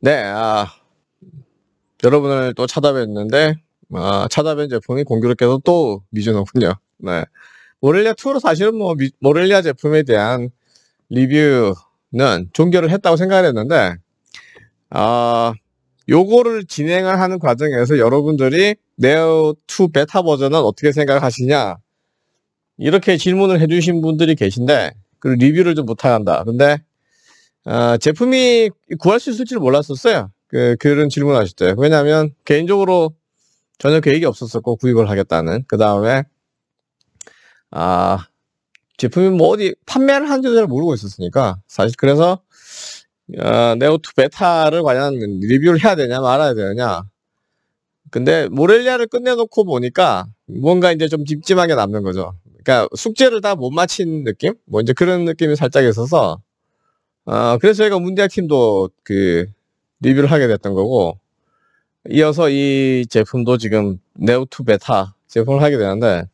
네, 아, 여러분을 또 찾아뵀는데 아, 찾아뵌 제품이 공교롭게도 또 미주노군요. 네, 모렐리아 2로 사실은 뭐 미, 모렐리아 제품에 대한 리뷰는 종결을 했다고 생각을 했는데 아, 요거를 진행을 하는 과정에서 여러분들이 네오2 베타 버전은 어떻게 생각하시냐 이렇게 질문을 해주신 분들이 계신데 그 리뷰를 좀 부탁한다. 근데 아, 제품이 구할 수 있을 줄 몰랐었어요. 그, 그런 질문하셨대요. 왜냐하면 개인적으로 전혀 계획이 없었었고 구입을 하겠다는 그 다음에 아 제품이 뭐 어디 판매를 한지도 잘 모르고 있었으니까 사실 그래서 어, 네오투 베타를 과연 리뷰를 해야 되냐 말아야 되느냐 근데 모렐리아를 끝내놓고 보니까 뭔가 이제 좀찝찝하게 남는 거죠 그러니까 숙제를 다 못 마친 느낌 뭐 이제 그런 느낌이 살짝 있어서 어, 그래서 저희가 문대학 팀도 그 리뷰를 하게 됐던 거고, 이어서 이 제품도 지금 네오투 베타 제품을 하게 되는데,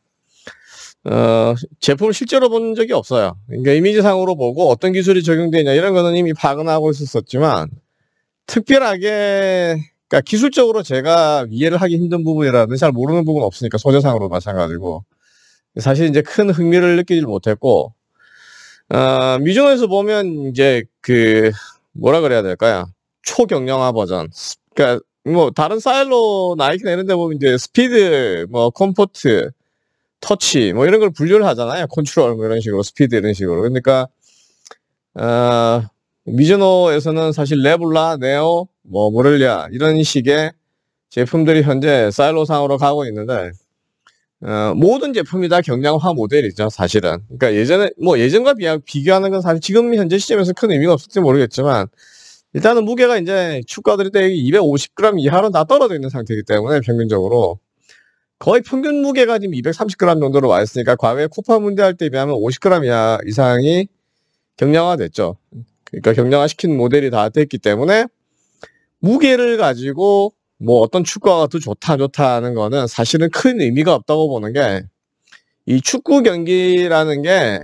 어, 제품을 실제로 본 적이 없어요. 그러니까 이미지상으로 보고 어떤 기술이 적용되냐 이런 거는 이미 파악은 하고 있었지만, 특별하게, 그러니까 기술적으로 제가 이해를 하기 힘든 부분이라든지 잘 모르는 부분 없으니까 소재상으로 마찬가지고, 사실 이제 큰 흥미를 느끼질 못했고, 어, 뮤즈온에서 보면 이제 그 뭐라 그래야 될까요? 초경량화 버전. 그러니까 뭐 다른 사일로 나이키내는데 보면 이제 스피드, 뭐 컴포트, 터치 뭐 이런 걸 분류를 하잖아요. 컨트롤 뭐 이런 식으로 스피드 이런 식으로. 그러니까 미즈노에서는 어, 사실 레블라, 네오, 뭐 모렐리아 이런 식의 제품들이 현재 사일로상으로 가고 있는데 어, 모든 제품이 다 경량화 모델이죠, 사실은. 그러니까 예전에, 뭐 예전과 비 비교하는 건 사실 지금 현재 시점에서 큰 의미가 없을지 모르겠지만, 일단은 무게가 이제 축가들이 때 250g 이하로 다 떨어져 있는 상태이기 때문에 평균적으로 거의 평균 무게가 지금 230g 정도로 와 있으니까 과거에 코파 문제할 때 비하면 50g 이하 이상이 경량화됐죠. 그러니까 경량화시킨 모델이 다 됐기 때문에 무게를 가지고 뭐 어떤 축구화가 더 좋다 좋다 하는 거는 사실은 큰 의미가 없다고 보는 게 이 축구 경기라는 게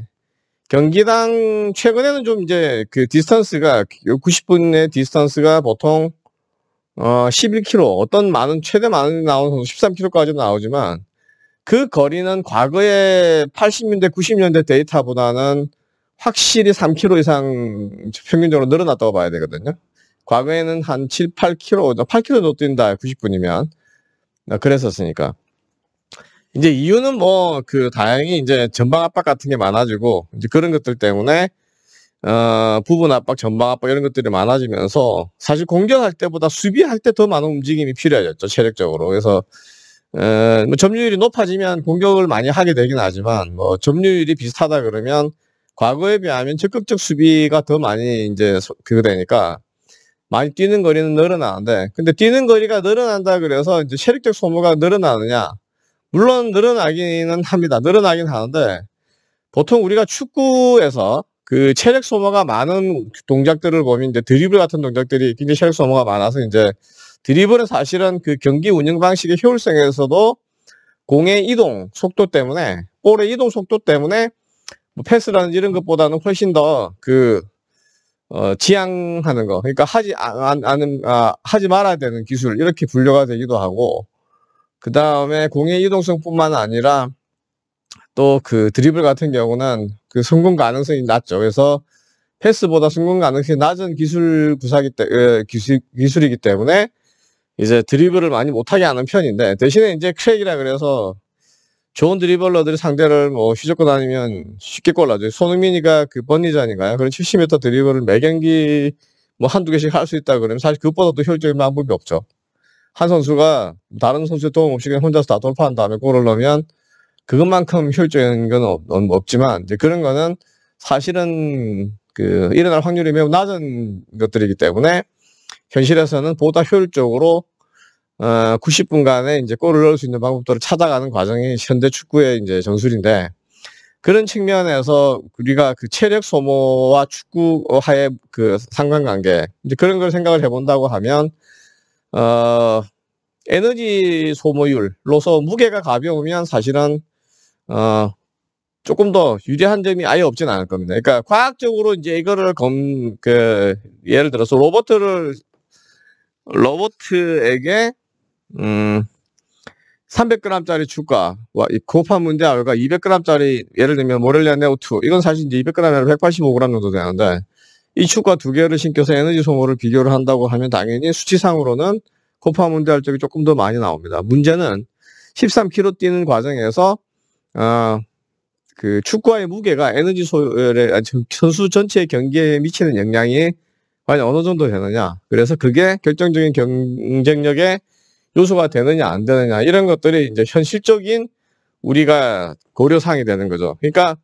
경기당 최근에는 좀 이제 그 디스턴스가 90분의 디스턴스가 보통 어 11km 어떤 많은 최대 많은 나오는 13km까지 나오지만 그 거리는 과거에 80년대 90년대 데이터보다는 확실히 3km 이상 평균적으로 늘어났다고 봐야 되거든요. 과거에는 한 7, 8km, 8km도 뛴다, 90분이면. 그랬었으니까. 이제 이유는 뭐, 그, 다행히 이제 전방 압박 같은 게 많아지고, 이제 그런 것들 때문에, 어, 부분 압박, 전방 압박 이런 것들이 많아지면서, 사실 공격할 때보다 수비할 때 더 많은 움직임이 필요해졌죠, 체력적으로. 그래서, 어, 뭐 점유율이 높아지면 공격을 많이 하게 되긴 하지만, 뭐, 점유율이 비슷하다 그러면, 과거에 비하면 적극적 수비가 더 많이 이제 그거 되니까, 많이 뛰는 거리는 늘어나는데 근데 뛰는 거리가 늘어난다 그래서 이제 체력적 소모가 늘어나느냐 물론 늘어나기는 합니다 늘어나긴 하는데 보통 우리가 축구에서 그 체력 소모가 많은 동작들을 보면 이제 드리블 같은 동작들이 굉장히 체력 소모가 많아서 이제 드리블은 사실은 그 경기 운영 방식의 효율성에서도 공의 이동 속도 때문에 볼의 이동 속도 때문에 뭐 패스라는 이런 것보다는 훨씬 더그 어, 지향하는 거. 그러니까 하지 안, 아, 안, 아, 아, 하지 말아야 되는 기술 이렇게 분류가 되기도 하고 그 다음에 공의 유동성뿐만 아니라 또 그 드리블 같은 경우는 그 성공 가능성이 낮죠. 그래서 패스보다 성공 가능성이 낮은 기술 구사기 때, 기술, 기술이기 때문에 이제 드리블을 많이 못하게 하는 편인데 대신에 이제 크랙이라 그래서 좋은 드리블러들이 상대를 뭐 휘젓고 다니면 쉽게 골 나죠. 손흥민이가 그 번리잔인가요? 그런 70m 드리블을 매 경기 뭐 한두 개씩 할 수 있다 그러면 사실 그것보다 도 효율적인 방법이 없죠. 한 선수가 다른 선수의 도움 없이 그냥 혼자서 다 돌파한 다음에 골을 넣으면 그것만큼 효율적인 건 없, 없지만 이제 그런 거는 사실은 그 일어날 확률이 매우 낮은 것들이기 때문에 현실에서는 보다 효율적으로 90분간에 어, 이제 골을 넣을 수 있는 방법들을 찾아가는 과정이 현대 축구의 이제 전술인데 그런 측면에서 우리가 그 체력 소모와 축구 하의 그 상관관계 이제 그런 걸 생각을 해본다고 하면 어 에너지 소모율로서 무게가 가벼우면 사실은 어 조금 더 유리한 점이 아예 없진 않을 겁니다. 그러니까 과학적으로 이제 이거를 검그 예를 들어서 로버트를 로버트에게 음, 300g짜리 주가 와, 곱한 문제알과 200g짜리 예를 들면 모렐리아 네오2 이건 사실 이제 200g이면 185g 정도 되는데 이 축과 두 개를 신겨서 에너지 소모를 비교를 한다고 하면 당연히 수치상으로는 곱한 문제알 쪽이 조금 더 많이 나옵니다. 문제는 13kg 뛰는 과정에서 어, 그 축구와의 무게가 에너지 소요에 아, 선수 전체 의 경기에 미치는 영향이 과연 어느 정도 되느냐. 그래서 그게 결정적인 경쟁력에 요소가 되느냐 안 되느냐 이런 것들이 이제 현실적인 우리가 고려상이 되는 거죠. 그러니까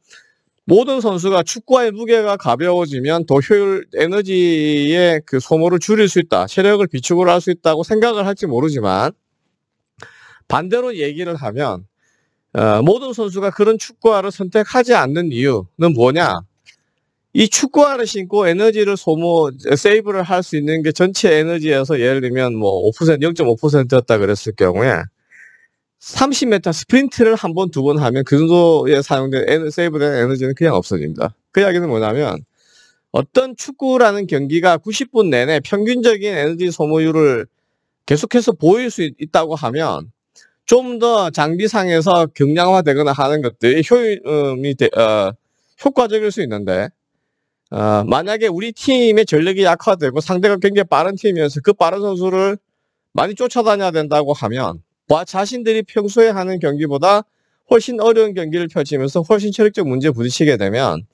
모든 선수가 축구화의 무게가 가벼워지면 더 효율 에너지의 그 소모를 줄일 수 있다. 체력을 비축을 할 수 있다고 생각을 할지 모르지만 반대로 얘기를 하면 어, 모든 선수가 그런 축구화를 선택하지 않는 이유는 뭐냐? 이 축구화를 신고 에너지를 소모, 세이브를 할 수 있는 게 전체 에너지에서 예를 들면 뭐 5%, 0.5%였다 그랬을 경우에 30m 스프린트를 한 번, 두 번 하면 그 정도에 사용된 에너, 세이브된 에너지는 그냥 없어집니다그 이야기는 뭐냐면 어떤 축구라는 경기가 90분 내내 평균적인 에너지 소모율을 계속해서 보일 수 있다고 하면 좀 더 장비상에서 경량화되거나 하는 것들이 효율이 어, 되, 어, 효과적일 수 있는데 어, 만약에 우리 팀의 전력이 약화되고 상대가 굉장히 빠른 팀이면서 그 빠른 선수를 많이 쫓아다녀야 된다고 하면 자신들이 평소에 하는 경기보다 훨씬 어려운 경기를 펼치면서 훨씬 체력적 문제에 부딪히게 되면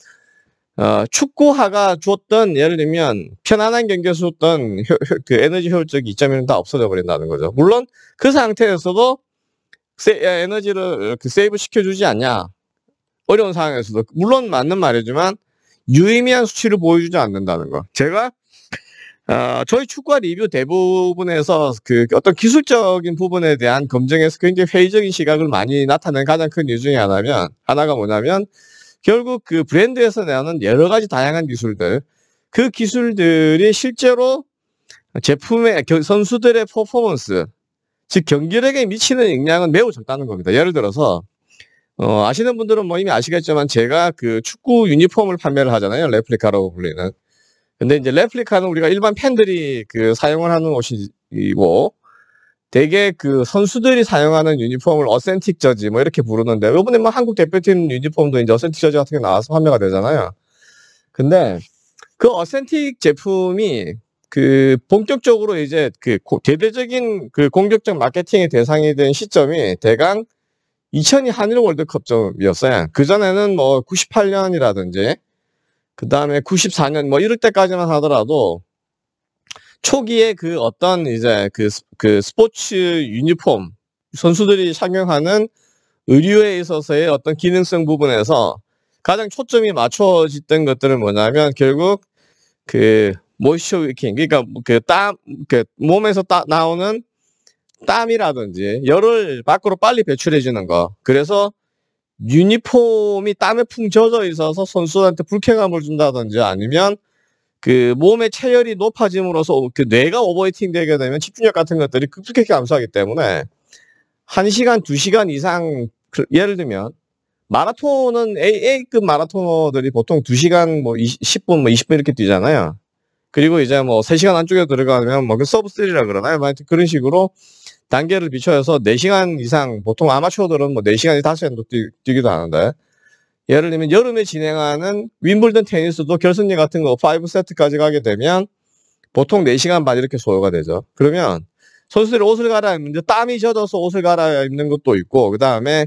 어, 축구화가 줬던 예를 들면 편안한 경기에서 줬던 효, 효, 그 에너지 효율적 2.1은 다 없어져 버린다는 거죠. 물론 그 상태에서도 세, 에너지를 그 세이브 시켜주지 않냐 어려운 상황에서도 물론 맞는 말이지만 유의미한 수치를 보여주지 않는다는 거. 제가 어, 저희 축구와 리뷰 대부분에서 그 어떤 기술적인 부분에 대한 검증에서 굉장히 회의적인 시각을 많이 나타낸 가장 큰 이유 중에 하나면 하나가 뭐냐면 결국 그 브랜드에서 내오는 여러 가지 다양한 기술들 그 기술들이 실제로 제품의 선수들의 퍼포먼스 즉 경기력에 미치는 영향은 매우 적다는 겁니다. 예를 들어서 어, 아시는 분들은 뭐 이미 아시겠지만 제가 그 축구 유니폼을 판매를 하잖아요. 레플리카라고 불리는. 근데 이제 레플리카는 우리가 일반 팬들이 그 사용을 하는 옷이고 대개 그 선수들이 사용하는 유니폼을 어센틱 저지 뭐 이렇게 부르는데 요번에뭐 한국 대표팀 유니폼도 이제 어센틱 저지 같은 게 나와서 판매가 되잖아요. 근데 그 어센틱 제품이 그 본격적으로 이제 그 대대적인 그 공격적 마케팅의 대상이 된 시점이 대강 2002 한일 월드컵이었어요. 그전에는 뭐 98년이라든지, 그 다음에 94년 뭐 이럴 때까지만 하더라도 초기에 그 어떤 이제 그, 그 스포츠 유니폼, 선수들이 착용하는 의류에 있어서의 어떤 기능성 부분에서 가장 초점이 맞춰졌던 것들은 뭐냐면 결국 그모이스 위킹 그니까그땀그 뭐 그 몸에서 따, 나오는 땀이라든지 열을 밖으로 빨리 배출해주는 거. 그래서 유니폼이 땀에 풍 젖어 있어서 선수한테 불쾌감을 준다든지 아니면 그 몸의 체열이 높아짐으로써 그 뇌가 오버히팅 되게 되면 집중력 같은 것들이 급격히 감소하기 때문에 1시간, 2시간 이상 그 예를 들면 마라톤은 AA급 마라토너들이 보통 2시간 뭐 20, 10분 뭐 20분 이렇게 뛰잖아요. 그리고 이제 뭐 3시간 안쪽에 들어가면 뭐 그 서브 3라 그러나요? 뭐 그런 식으로 단계를 비춰서 4시간 이상 보통 아마추어들은 뭐 4시간이 5시간도 뛰, 기도 하는데 예를 들면 여름에 진행하는 윈블든 테니스도 결승리 같은 거 5세트까지 가게 되면 보통 4시간 반 이렇게 소요가 되죠. 그러면 선수들이 옷을 갈아입는데 땀이 젖어서 옷을 갈아입는 것도 있고 그 다음에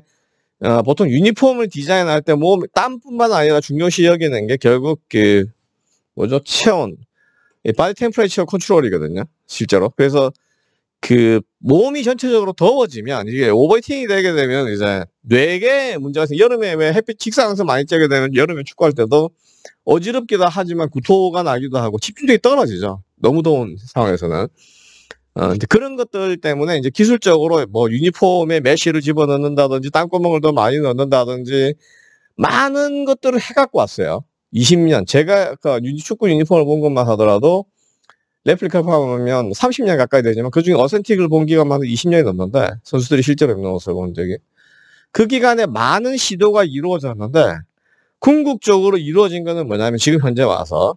어, 보통 유니폼을 디자인할 때몸 땀뿐만 아니라 중요시 여기는 게 결국 그 뭐죠 체온 바디 템프레처 이 컨트롤이거든요 실제로 그래서 그 몸이 전체적으로 더워지면 이게 오버히팅이 되게 되면 이제 뇌에 문제가 생 여름에 왜 햇빛 직사광선 많이 쬐게 되면 여름에 축구할 때도 어지럽기도 하지만 구토가 나기도 하고 집중력이 떨어지죠. 너무 더운 상황에서는. 어, 이제 그런 것들 때문에 이제 기술적으로 뭐 유니폼에 메쉬를 집어넣는다든지 땅구멍을 더 많이 넣는다든지 많은 것들을 해갖고 왔어요. 20년 제가 아 축구 유니폼을 본 것만 하더라도 레플리카 포함하면 30년 가까이 되지만 그중에 어센틱을 본 기간만 20년이 넘는데 선수들이 실제 뵙는 모습을 본 적이 그 기간에 많은 시도가 이루어졌는데 궁극적으로 이루어진 것은 뭐냐면 지금 현재 와서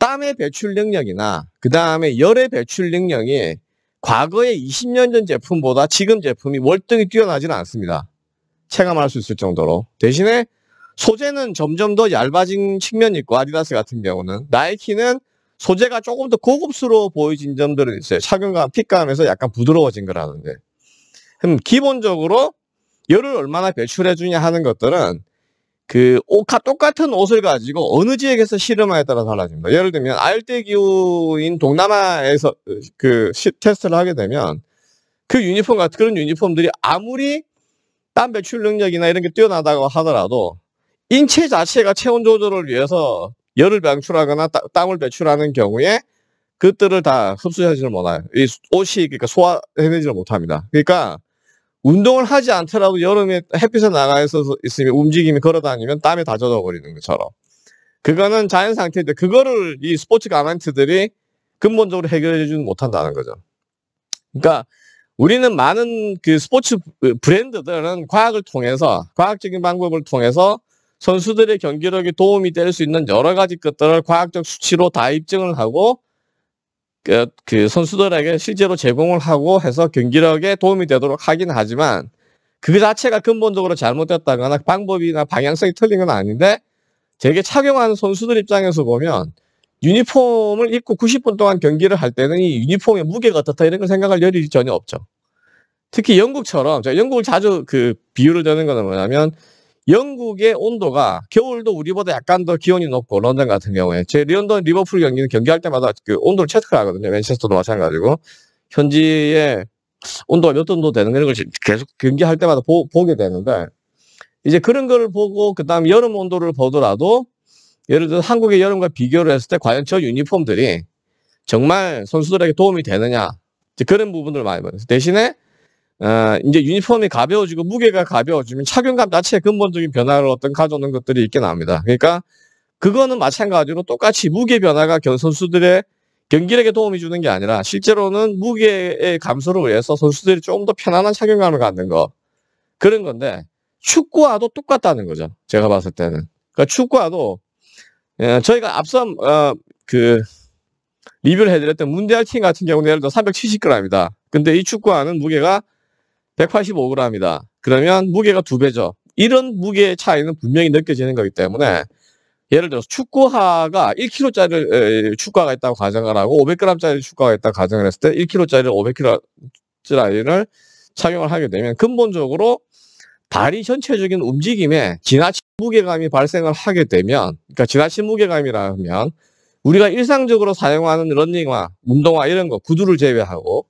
땀의 배출 능력이나 그 다음에 열의 배출 능력이 과거의 20년 전 제품보다 지금 제품이 월등히 뛰어나지는 않습니다. 체감할 수 있을 정도로 대신에 소재는 점점 더 얇아진 측면이 있고 아디다스 같은 경우는 나이키는 소재가 조금 더 고급스러워 보이진 점들은 있어요. 착용감, 핏감에서 약간 부드러워진 거라는데. 그럼 음, 기본적으로 열을 얼마나 배출해주냐 하는 것들은 그 옷과 똑같은 옷을 가지고 어느 지역에서 실험하에 따라 달라집니다. 예를 들면 알열대 기후인 동남아에서 그 테스트를 하게 되면 그 유니폼 같은 그런 유니폼들이 아무리 땀 배출 능력이나 이런 게 뛰어나다고 하더라도 인체 자체가 체온 조절을 위해서 열을 방출하거나 따, 땀을 배출하는 경우에 그것들을 다 흡수하지를 못해요. 이 옷이 그러니까 소화해내지를 못합니다. 그러니까 운동을 하지 않더라도 여름에 햇빛에 나가 있어서 있으면 움직임이 걸어다니면 땀에 다 젖어버리는 것처럼 그거는 자연 상태인데 그거를 이 스포츠 가멘트들이 근본적으로 해결해주지 못한다는 거죠. 그러니까 우리는 많은 그 스포츠 브랜드들은 과학을 통해서 과학적인 방법을 통해서 선수들의 경기력에 도움이 될 수 있는 여러 가지 것들을 과학적 수치로 다 입증을 하고 그, 그 선수들에게 실제로 제공을 하고 해서 경기력에 도움이 되도록 하긴 하지만 그 자체가 근본적으로 잘못됐다거나 방법이나 방향성이 틀린 건 아닌데 되게 착용하는 선수들 입장에서 보면 유니폼을 입고 90분 동안 경기를 할 때는 이 유니폼의 무게가 어떻다 이런 걸 생각할 여력이 전혀 없죠. 특히 영국처럼 제가 영국을 자주 그 비유를 드는 거는 뭐냐면 영국의 온도가 겨울도 우리보다 약간 더 기온이 높고 런던 같은 경우에 제 런던 리버풀 경기는 경기할 때마다 그 온도를 체크를 하거든요. 맨체스터도 마찬가지고 현지의 온도가 몇 정도 되는 이런걸 계속 경기할 때마다 보, 보게 되는데 이제 그런 걸 보고 그다음 여름 온도를 보더라도 예를 들어 한국의 여름과 비교를 했을 때 과연 저 유니폼들이 정말 선수들에게 도움이 되느냐 그런 부분을 들 많이 보는 대신에 어, 이제 유니폼이 가벼워지고 무게가 가벼워지면 착용감 자체에 근본적인 변화를 어떤 가져오는 것들이 있게 나옵니다. 그러니까 그거는 마찬가지로 똑같이 무게 변화가 선수들의 경기력에 도움이 주는 게 아니라 실제로는 무게의 감소로 인해서 선수들이 조금 더 편안한 착용감을 갖는 거 그런 건데 축구와도 똑같다는 거죠. 제가 봤을 때는. 그러니까 축구와도 예, 저희가 앞서 어, 그 리뷰를 해드렸던 문대할 팀 같은 경우는 예를 들어 3 7 0 g 입니다 근데 이 축구화는 무게가 185g이다. 그러면 무게가 두배죠 이런 무게의 차이는 분명히 느껴지는 거기 때문에 예를 들어서 축구화가 1kg짜리 축구화가 있다고 가정을 하고 500g짜리 축구화가 있다고 가정을 했을 때 1kg짜리 500kg짜리를 착용을 하게 되면 근본적으로 다리 전체적인 움직임에 지나친 무게감이 발생을 하게 되면 그러니까 지나친 무게감이라면 우리가 일상적으로 사용하는 런닝화, 운동화 이런 거 구두를 제외하고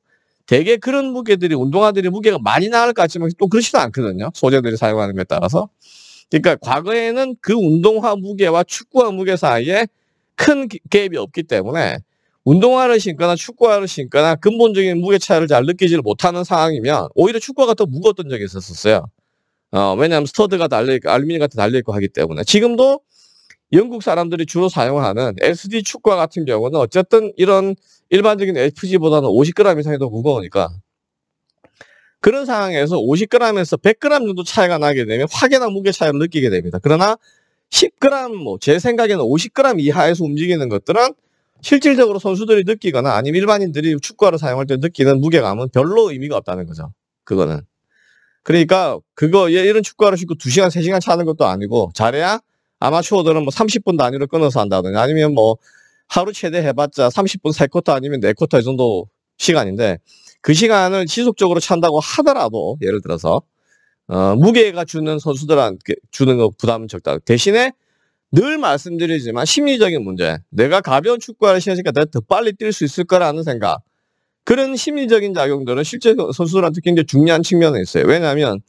대개 그런 무게들이 운동화들이 무게가 많이 나갈 것 같지만 또 그렇지도 않거든요. 소재들이 사용하는 것에 따라서. 그러니까 과거에는 그 운동화 무게와 축구화 무게 사이에 큰 갭이 없기 때문에 운동화를 신거나 축구화를 신거나 근본적인 무게 차이를 잘 느끼지를 못하는 상황이면 오히려 축구화가 더 무거웠던 적이 있었어요. 어, 왜냐하면 스터드가 달려있고 알루미늄 같은 달려있고 하기 때문에 지금도 영국 사람들이 주로 사용하는 SD 축과 같은 경우는 어쨌든 이런 일반적인 FG보다는 50g 이상이 더 무거우니까 그런 상황에서 50g에서 100g 정도 차이가 나게 되면 확연한 무게 차이를 느끼게 됩니다. 그러나 10g 뭐 제 생각에는 50g 이하에서 움직이는 것들은 실질적으로 선수들이 느끼거나 아니면 일반인들이 축구화를 사용할 때 느끼는 무게감은 별로 의미가 없다는 거죠. 그거는. 그러니까 그거 이런 축구화를 신고 2시간, 3시간 차는 것도 아니고 잘해야 아마추어들은 뭐 30분 단위로 끊어서 한다든가 아니면 뭐 하루 최대 해봤자 30분 3쿼터 아니면 4쿼터 이 정도 시간인데 그 시간을 지속적으로 찬다고 하더라도 예를 들어서 어, 무게가 주는 선수들한테 주는 거 부담은 적다. 대신에 늘 말씀드리지만 심리적인 문제. 내가 가벼운 축구를 시작하니까 내가 더 빨리 뛸 수 있을 거라는 생각. 그런 심리적인 작용들은 실제 선수들한테 굉장히 중요한 측면에 있어요. 왜냐하면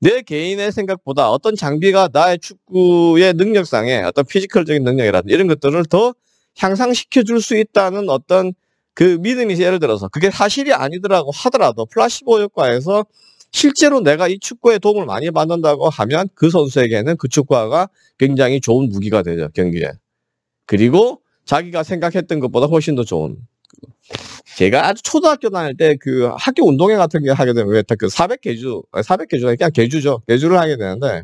내 개인의 생각보다 어떤 장비가 나의 축구의 능력상에 어떤 피지컬적인 능력이라든지 이런 것들을 더 향상시켜 줄 수 있다는 어떤 그 믿음이 예를 들어서 그게 사실이 아니더라고 하더라도 플라시보 효과에서 실제로 내가 이 축구에 도움을 많이 받는다고 하면 그 선수에게는 그 축구화가 굉장히 좋은 무기가 되죠 경기에 그리고 자기가 생각했던 것보다 훨씬 더 좋은 제가 아주 초등학교 다닐 때 그 학교 운동회 같은 게 하게 되면 왜그 400개주, 400개주가 그냥 개주죠. 개주를 하게 되는데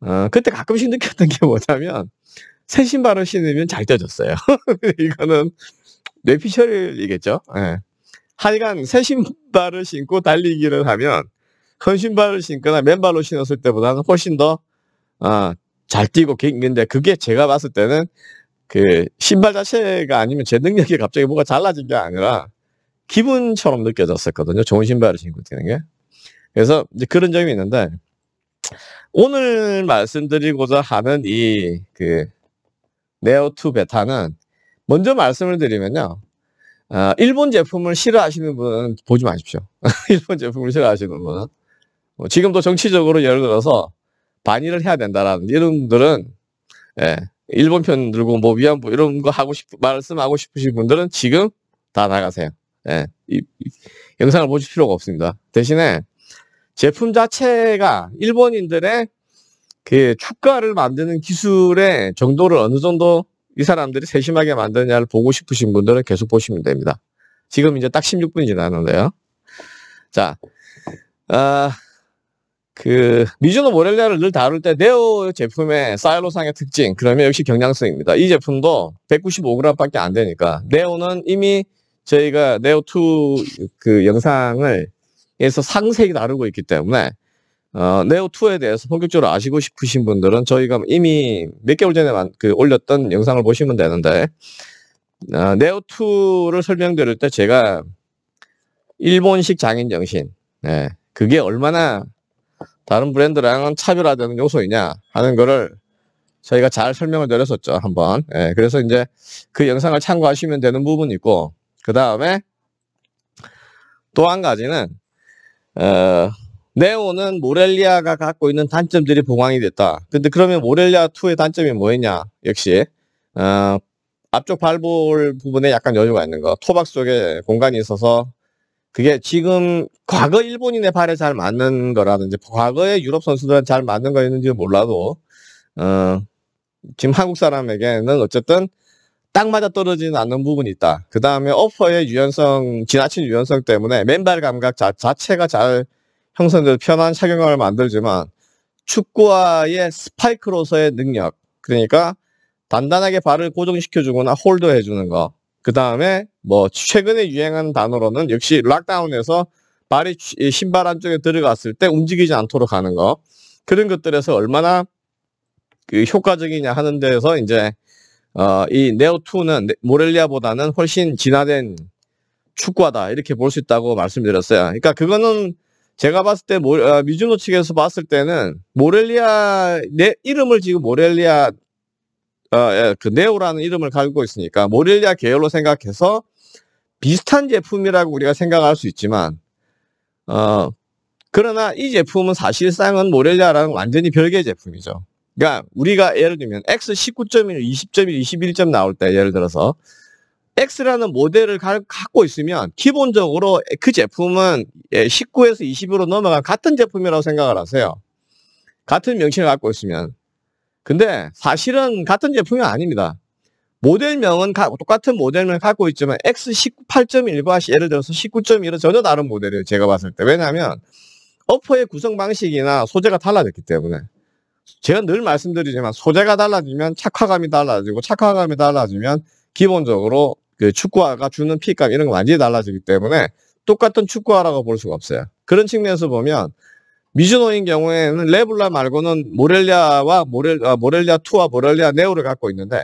어, 그때 가끔씩 느꼈던 게 뭐냐면 새 신발을 신으면 잘떠졌어요 이거는 뇌피 셜이겠죠 예. 하여간 새 신발을 신고 달리기를 하면 큰 신발을 신거나 맨발로 신었을 때보다는 훨씬 더잘 어, 뛰고 긴데 그게 제가 봤을 때는 그 신발 자체가 아니면 제 능력이 갑자기 뭐가 달라진 게 아니라 기분처럼 느껴졌었거든요. 좋은 신발을 신고 뛰는 게. 그래서 이제 그런 점이 있는데 오늘 말씀드리고자 하는 이 그 네오2 베타는 먼저 말씀을 드리면요. 아, 일본 제품을 싫어하시는 분은 보지 마십시오. 일본 제품을 싫어하시는 분은. 뭐 지금도 정치적으로 예를 들어서 반일을 해야 된다라는 이런 분들은 예, 일본 편 들고 뭐 위안부 뭐 이런 거 하고 싶 말씀하고 싶으신 분들은 지금 다 나가세요. 예. 이, 이, 영상을 보실 필요가 없습니다. 대신에 제품 자체가 일본인들의 그 축가를 만드는 기술의 정도를 어느 정도 이 사람들이 세심하게 만드느냐를 보고 싶으신 분들은 계속 보시면 됩니다. 지금 이제 딱 16분 이 지났는데요. 자, 어... 그 미주노 모렐레아를 늘 다룰 때 네오 제품의 사일로상의 특징 그러면 역시 경량성입니다. 이 제품도 195g밖에 안 되니까 네오는 이미 저희가 네오2 그 영상을 에서 상세히 다루고 있기 때문에 어, 네오2에 대해서 본격적으로 아시고 싶으신 분들은 저희가 이미 몇 개월 전에 만, 그 올렸던 영상을 보시면 되는데 어, 네오2를 설명드릴 때 제가 일본식 장인 정신 예, 네, 그게 얼마나 다른 브랜드랑은 차별화되는 요소이냐 하는 거를 저희가 잘 설명을 드렸었죠 한번 예, 그래서 이제 그 영상을 참고하시면 되는 부분이 있고 그 다음에 또 한 가지는 어, 네오는 모렐리아가 갖고 있는 단점들이 보강이 됐다 근데 그러면 모렐리아2의 단점이 뭐였냐 역시 어, 앞쪽 발볼 부분에 약간 여유가 있는 거 토박 속에 공간이 있어서 그게 지금 과거 일본인의 발에 잘 맞는 거라든지 과거의 유럽 선수들은 잘 맞는 거였는지 몰라도 어, 지금 한국 사람에게는 어쨌든 딱 맞아 떨어지는 않는 부분이 있다. 그 다음에 어퍼의 유연성, 지나친 유연성 때문에 맨발 감각 자, 자체가 잘 형성돼서 편한 착용감을 만들지만 축구와의 스파이크로서의 능력, 그러니까 단단하게 발을 고정시켜주거나 홀드해주는 거, 그 다음에 뭐 최근에 유행하는 단어로는 역시 락다운에서 발이 신발 안쪽에 들어갔을 때 움직이지 않도록 하는 거 그런 것들에서 얼마나 그 효과적이냐 하는 데에서 이제 어, 이 네오2는 모렐리아보다는 훨씬 진화된 축구하다 이렇게 볼 수 있다고 말씀드렸어요. 그러니까 그거는 제가 봤을 때 어, 미주노 측에서 봤을 때는 모렐리아 내 이름을 지금 모렐리아 어, 예, 그 네오라는 이름을 가지고 있으니까 모렐리아 계열로 생각해서 비슷한 제품이라고 우리가 생각할 수 있지만 어, 그러나 이 제품은 사실상은 모렐리아랑 완전히 별개의 제품이죠. 그러니까 우리가 예를 들면 X 19.1, 20.1, 21점 나올 때 예를 들어서 X라는 모델을 갖고 있으면 기본적으로 그 제품은 19에서 예, 20으로 넘어간 같은 제품이라고 생각을 하세요. 같은 명칭을 갖고 있으면 근데 사실은 같은 제품이 아닙니다. 모델명은 가, 똑같은 모델명을 갖고 있지만 X18.1과 예를 들어서 19.1은 전혀 다른 모델이에요. 제가 봤을 때. 왜냐하면 어퍼의 구성 방식이나 소재가 달라졌기 때문에 제가 늘 말씀드리지만 소재가 달라지면 착화감이 달라지고 착화감이 달라지면 기본적으로 그 축구화가 주는 피감 이런 거 완전히 달라지기 때문에 똑같은 축구화라고 볼 수가 없어요. 그런 측면에서 보면 미즈노인 경우에는 레블라 말고는 모렐리아와 모렐, 아, 모렐리아 2와 모렐리아 네오를 갖고 있는데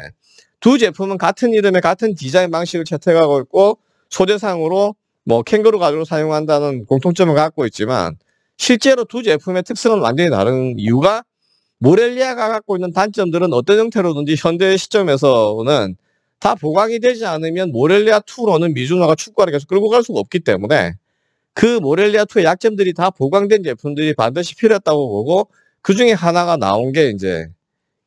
두 제품은 같은 이름의 같은 디자인 방식을 채택하고 있고 소재상으로 뭐 캥거루 가죽을 사용한다는 공통점을 갖고 있지만 실제로 두 제품의 특성은 완전히 다른 이유가 모렐리아가 갖고 있는 단점들은 어떤 형태로든지 현대 시점에서는 다 보강이 되지 않으면 모렐리아 2로는 미주노가 축구를 계속 끌고 갈 수가 없기 때문에 그 모렐리아 2의 약점들이 다 보강된 제품들이 반드시 필요했다고 보고 그 중에 하나가 나온 게 이제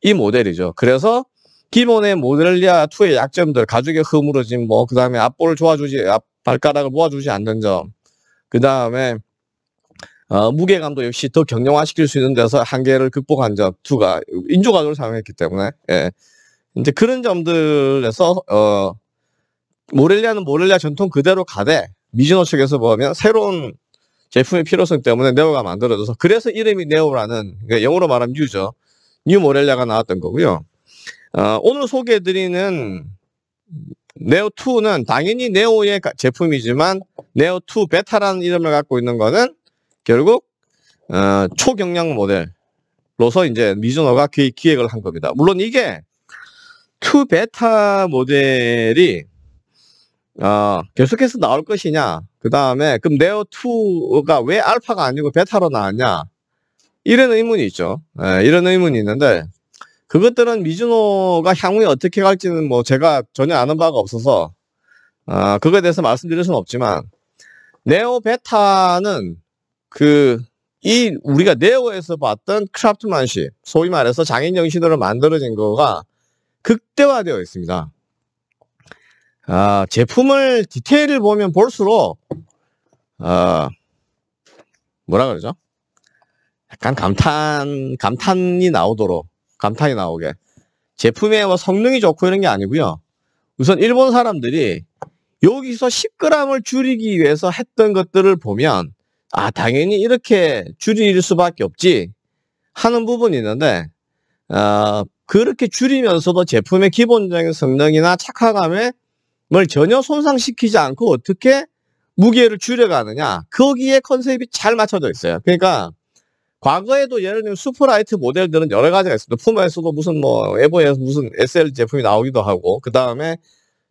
이 모델이죠. 그래서 기본의 모델리아 2의 약점들, 가죽의 흐물어짐, 뭐, 그 다음에 앞볼을 좋아주지, 앞, 발가락을 모아주지 않는 점, 그 다음에, 어, 무게감도 역시 더경영화시킬수 있는 데서 한계를 극복한 점, 2가, 인조가죽을 사용했기 때문에, 예. 이제 그런 점들에서, 어, 모렐리아는 모렐리아 전통 그대로 가되, 미즈노 측에서 보면 새로운 제품의 필요성 때문에 네오가 만들어져서 그래서 이름이 네오라는 그러니까 영어로 말하면 뉴죠. 뉴 모렐라가 나왔던 거고요. 어, 오늘 소개해드리는 네오2는 당연히 네오의 제품이지만 네오2 베타라는 이름을 갖고 있는 거는 결국 어, 초경량 모델로서 이제 미즈노가 기획을 한 겁니다. 물론 이게 2 베타 모델이 어, 계속해서 나올 것이냐 그 다음에 그럼 네오2가 왜 알파가 아니고 베타로 나왔냐 이런 의문이 있죠 예, 이런 의문이 있는데 그것들은 미즈노가 향후에 어떻게 갈지는 뭐 제가 전혀 아는 바가 없어서 아, 그거에 대해서 말씀드릴 수는 없지만 네오 베타는 그 이 우리가 네오에서 봤던 크라프트만시 소위 말해서 장인정신으로 만들어진 거가 극대화되어 있습니다. 아, 제품을 디테일을 보면 볼수록 아, 뭐라 그러죠? 약간 감탄 감탄이 나오도록 감탄이 나오게 제품의 뭐 성능이 좋고 이런 게 아니고요. 우선 일본 사람들이 여기서 10g을 줄이기 위해서 했던 것들을 보면 아 당연히 이렇게 줄일 수밖에 없지 하는 부분이 있는데 어, 그렇게 줄이면서도 제품의 기본적인 성능이나 착화감에 을 전혀 손상시키지 않고 어떻게 무게를 줄여가느냐 거기에 컨셉이 잘 맞춰져 있어요. 그러니까 과거에도 예를 들면 슈퍼라이트 모델들은 여러 가지가 있어요. 푸마에서도 무슨 뭐 에보에서 무슨 SL 제품이 나오기도 하고 그 다음에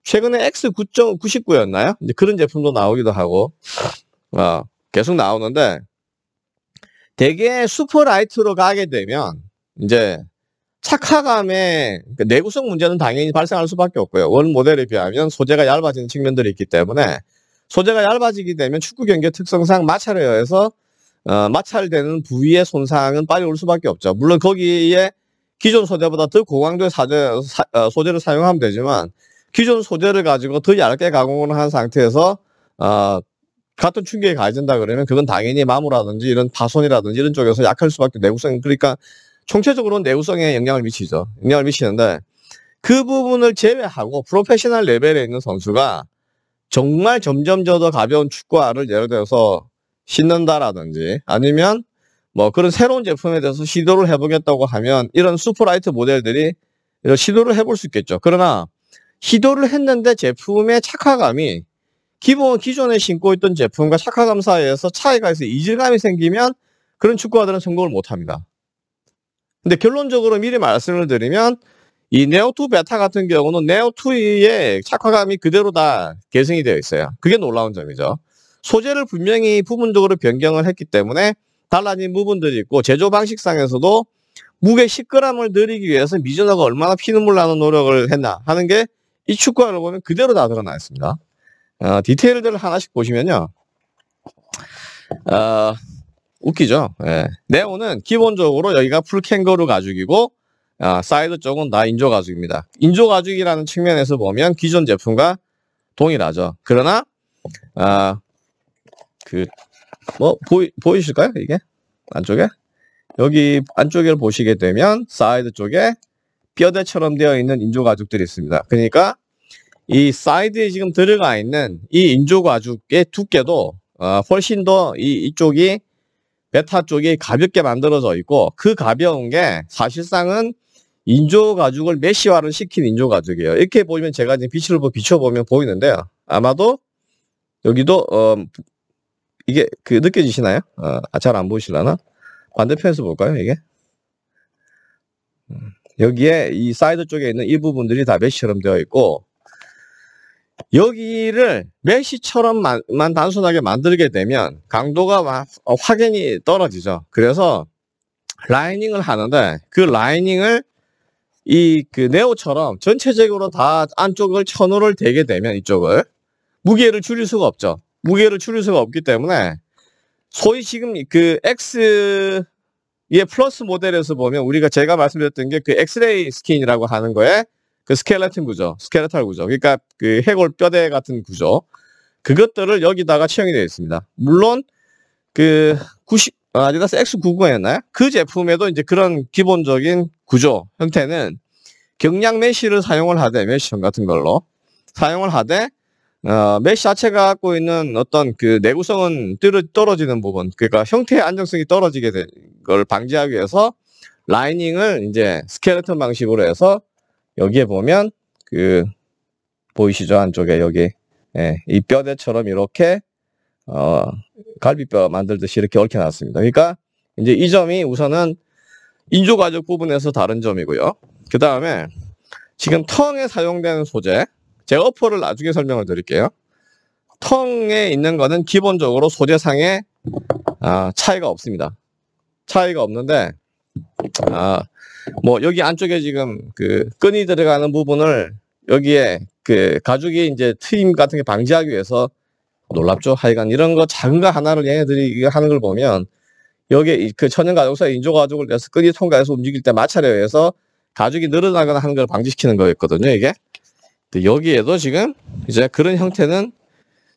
최근에 X9.99였나요? 이제 그런 제품도 나오기도 하고 어, 계속 나오는데 대개 슈퍼라이트로 가게 되면 이제 착화감에 내구성 그러니까 문제는 당연히 발생할 수밖에 없고요. 원 모델에 비하면 소재가 얇아지는 측면들이 있기 때문에 소재가 얇아지게 되면 축구 경기 특성상 마찰에 의해서 어, 마찰되는 부위의 손상은 빨리 올 수밖에 없죠. 물론 거기에 기존 소재보다 더 고강도의 사제, 사, 어, 소재를 사용하면 되지만 기존 소재를 가지고 더 얇게 가공을 한 상태에서 어, 같은 충격이 가해진다 그러면 그건 당연히 마모라든지 이런 파손이라든지 이런 쪽에서 약할 수밖에 내구성 그러니까 총체적으로는 내구성에 영향을 미치죠. 영향을 미치는데 그 부분을 제외하고 프로페셔널 레벨에 있는 선수가 정말 점점 더 가벼운 축구화를 예를 들어서 신는다라든지 아니면 뭐 그런 새로운 제품에 대해서 시도를 해보겠다고 하면 이런 슈퍼라이트 모델들이 시도를 해볼 수 있겠죠. 그러나 시도를 했는데 제품의 착화감이 기본 기존에 신고 있던 제품과 착화감 사이에서 차이가 있어 이질감이 생기면 그런 축구화들은 성공을 못합니다. 근데 결론적으로 미리 말씀을 드리면 이 네오2 베타 같은 경우는 네오2의 착화감이 그대로 다 계승이 되어 있어요. 그게 놀라운 점이죠. 소재를 분명히 부분적으로 변경을 했기 때문에 달라진 부분들이 있고 제조 방식상에서도 무게 10g을 늘리기 위해서 미즈노가 얼마나 피눈물 나는 노력을 했나 하는 게 이 축구화를 보면 그대로 다 드러나 있습니다. 어, 디테일들을 하나씩 보시면요. 어, 웃기죠. 예. 네오는 기본적으로 여기가 풀캥거루 가죽이고 아, 사이드 쪽은 다 인조 가죽입니다. 인조 가죽이라는 측면에서 보면 기존 제품과 동일하죠. 그러나 아, 그 뭐 보이 실까요 이게 안쪽에 여기 안쪽을 보시게 되면 사이드 쪽에 뼈대처럼 되어 있는 인조 가죽들이 있습니다. 그러니까 이 사이드에 지금 들어가 있는 이 인조 가죽의 두께도 어, 훨씬 더 이, 이쪽이 베타 쪽이 가볍게 만들어져 있고 그 가벼운 게 사실상은 인조 가죽을 메시화를 시킨 인조 가죽이에요. 이렇게 보면 제가 지금 빛을 비춰보면 보이는데요. 아마도 여기도 어, 이게 그 느껴지시나요? 어, 아, 잘 안 보이시려나? 반대편에서 볼까요? 이게 음, 여기에 이 사이드 쪽에 있는 이 부분들이 다 메쉬처럼 되어 있고 여기를 메시처럼 만 단순하게 만들게 되면 강도가 어, 확연히 떨어지죠. 그래서 라이닝을 하는데 그 라이닝을 이 그 네오처럼 전체적으로 다 안쪽을 천으로 대게 되면 이쪽을 무게를 줄일 수가 없죠. 무게를 줄일 수가 없기 때문에 소위 지금 그 X의 플러스 모델에서 보면 우리가 제가 말씀드렸던 게 그 X-ray 스킨이라고 하는 거에 그스켈레튼 구조, 스켈레탈 구조, 그러니까 그 해골 뼈대 같은 구조 그것들을 여기다가 채용이 되어 있습니다. 물론 그 90, 아, 아디다스 X99였나요? 그 제품에도 이제 그런 기본적인 구조 형태는 경량 메쉬를 사용을 하되 메쉬 같은 걸로 사용을 하되 어, 메쉬 자체가 갖고 있는 어떤 그 내구성은 떨어지는 부분, 그러니까 형태의 안정성이 떨어지게 된 걸 방지하기 위해서 라이닝을 이제 스켈레톤 방식으로 해서 여기에 보면 그 보이시죠 안쪽에 여기 예, 이 뼈대처럼 이렇게 어, 갈비뼈 만들듯이 이렇게 얽혀놨습니다. 그러니까 이제 이 점이 우선은 인조가죽 부분에서 다른 점이고요. 그 다음에 지금 텅에 사용되는 소재 제 어퍼를 나중에 설명을 드릴게요. 텅에 있는 거는 기본적으로 소재상의 아, 차이가 없습니다. 차이가 없는데 아, 뭐 여기 안쪽에 지금 그 끈이 들어가는 부분을 여기에 그 가죽이 이제 트임 같은 게 방지하기 위해서 놀랍죠. 하여간 이런 거 작은 거 하나를 얘네들이 하는 걸 보면 여기에 그 천연 가죽사 인조 가죽을 내서 끈이 통과해서 움직일 때 마찰에 의해서 가죽이 늘어나거나 하는 걸 방지시키는 거였거든요. 이게 여기에도 지금 이제 그런 형태는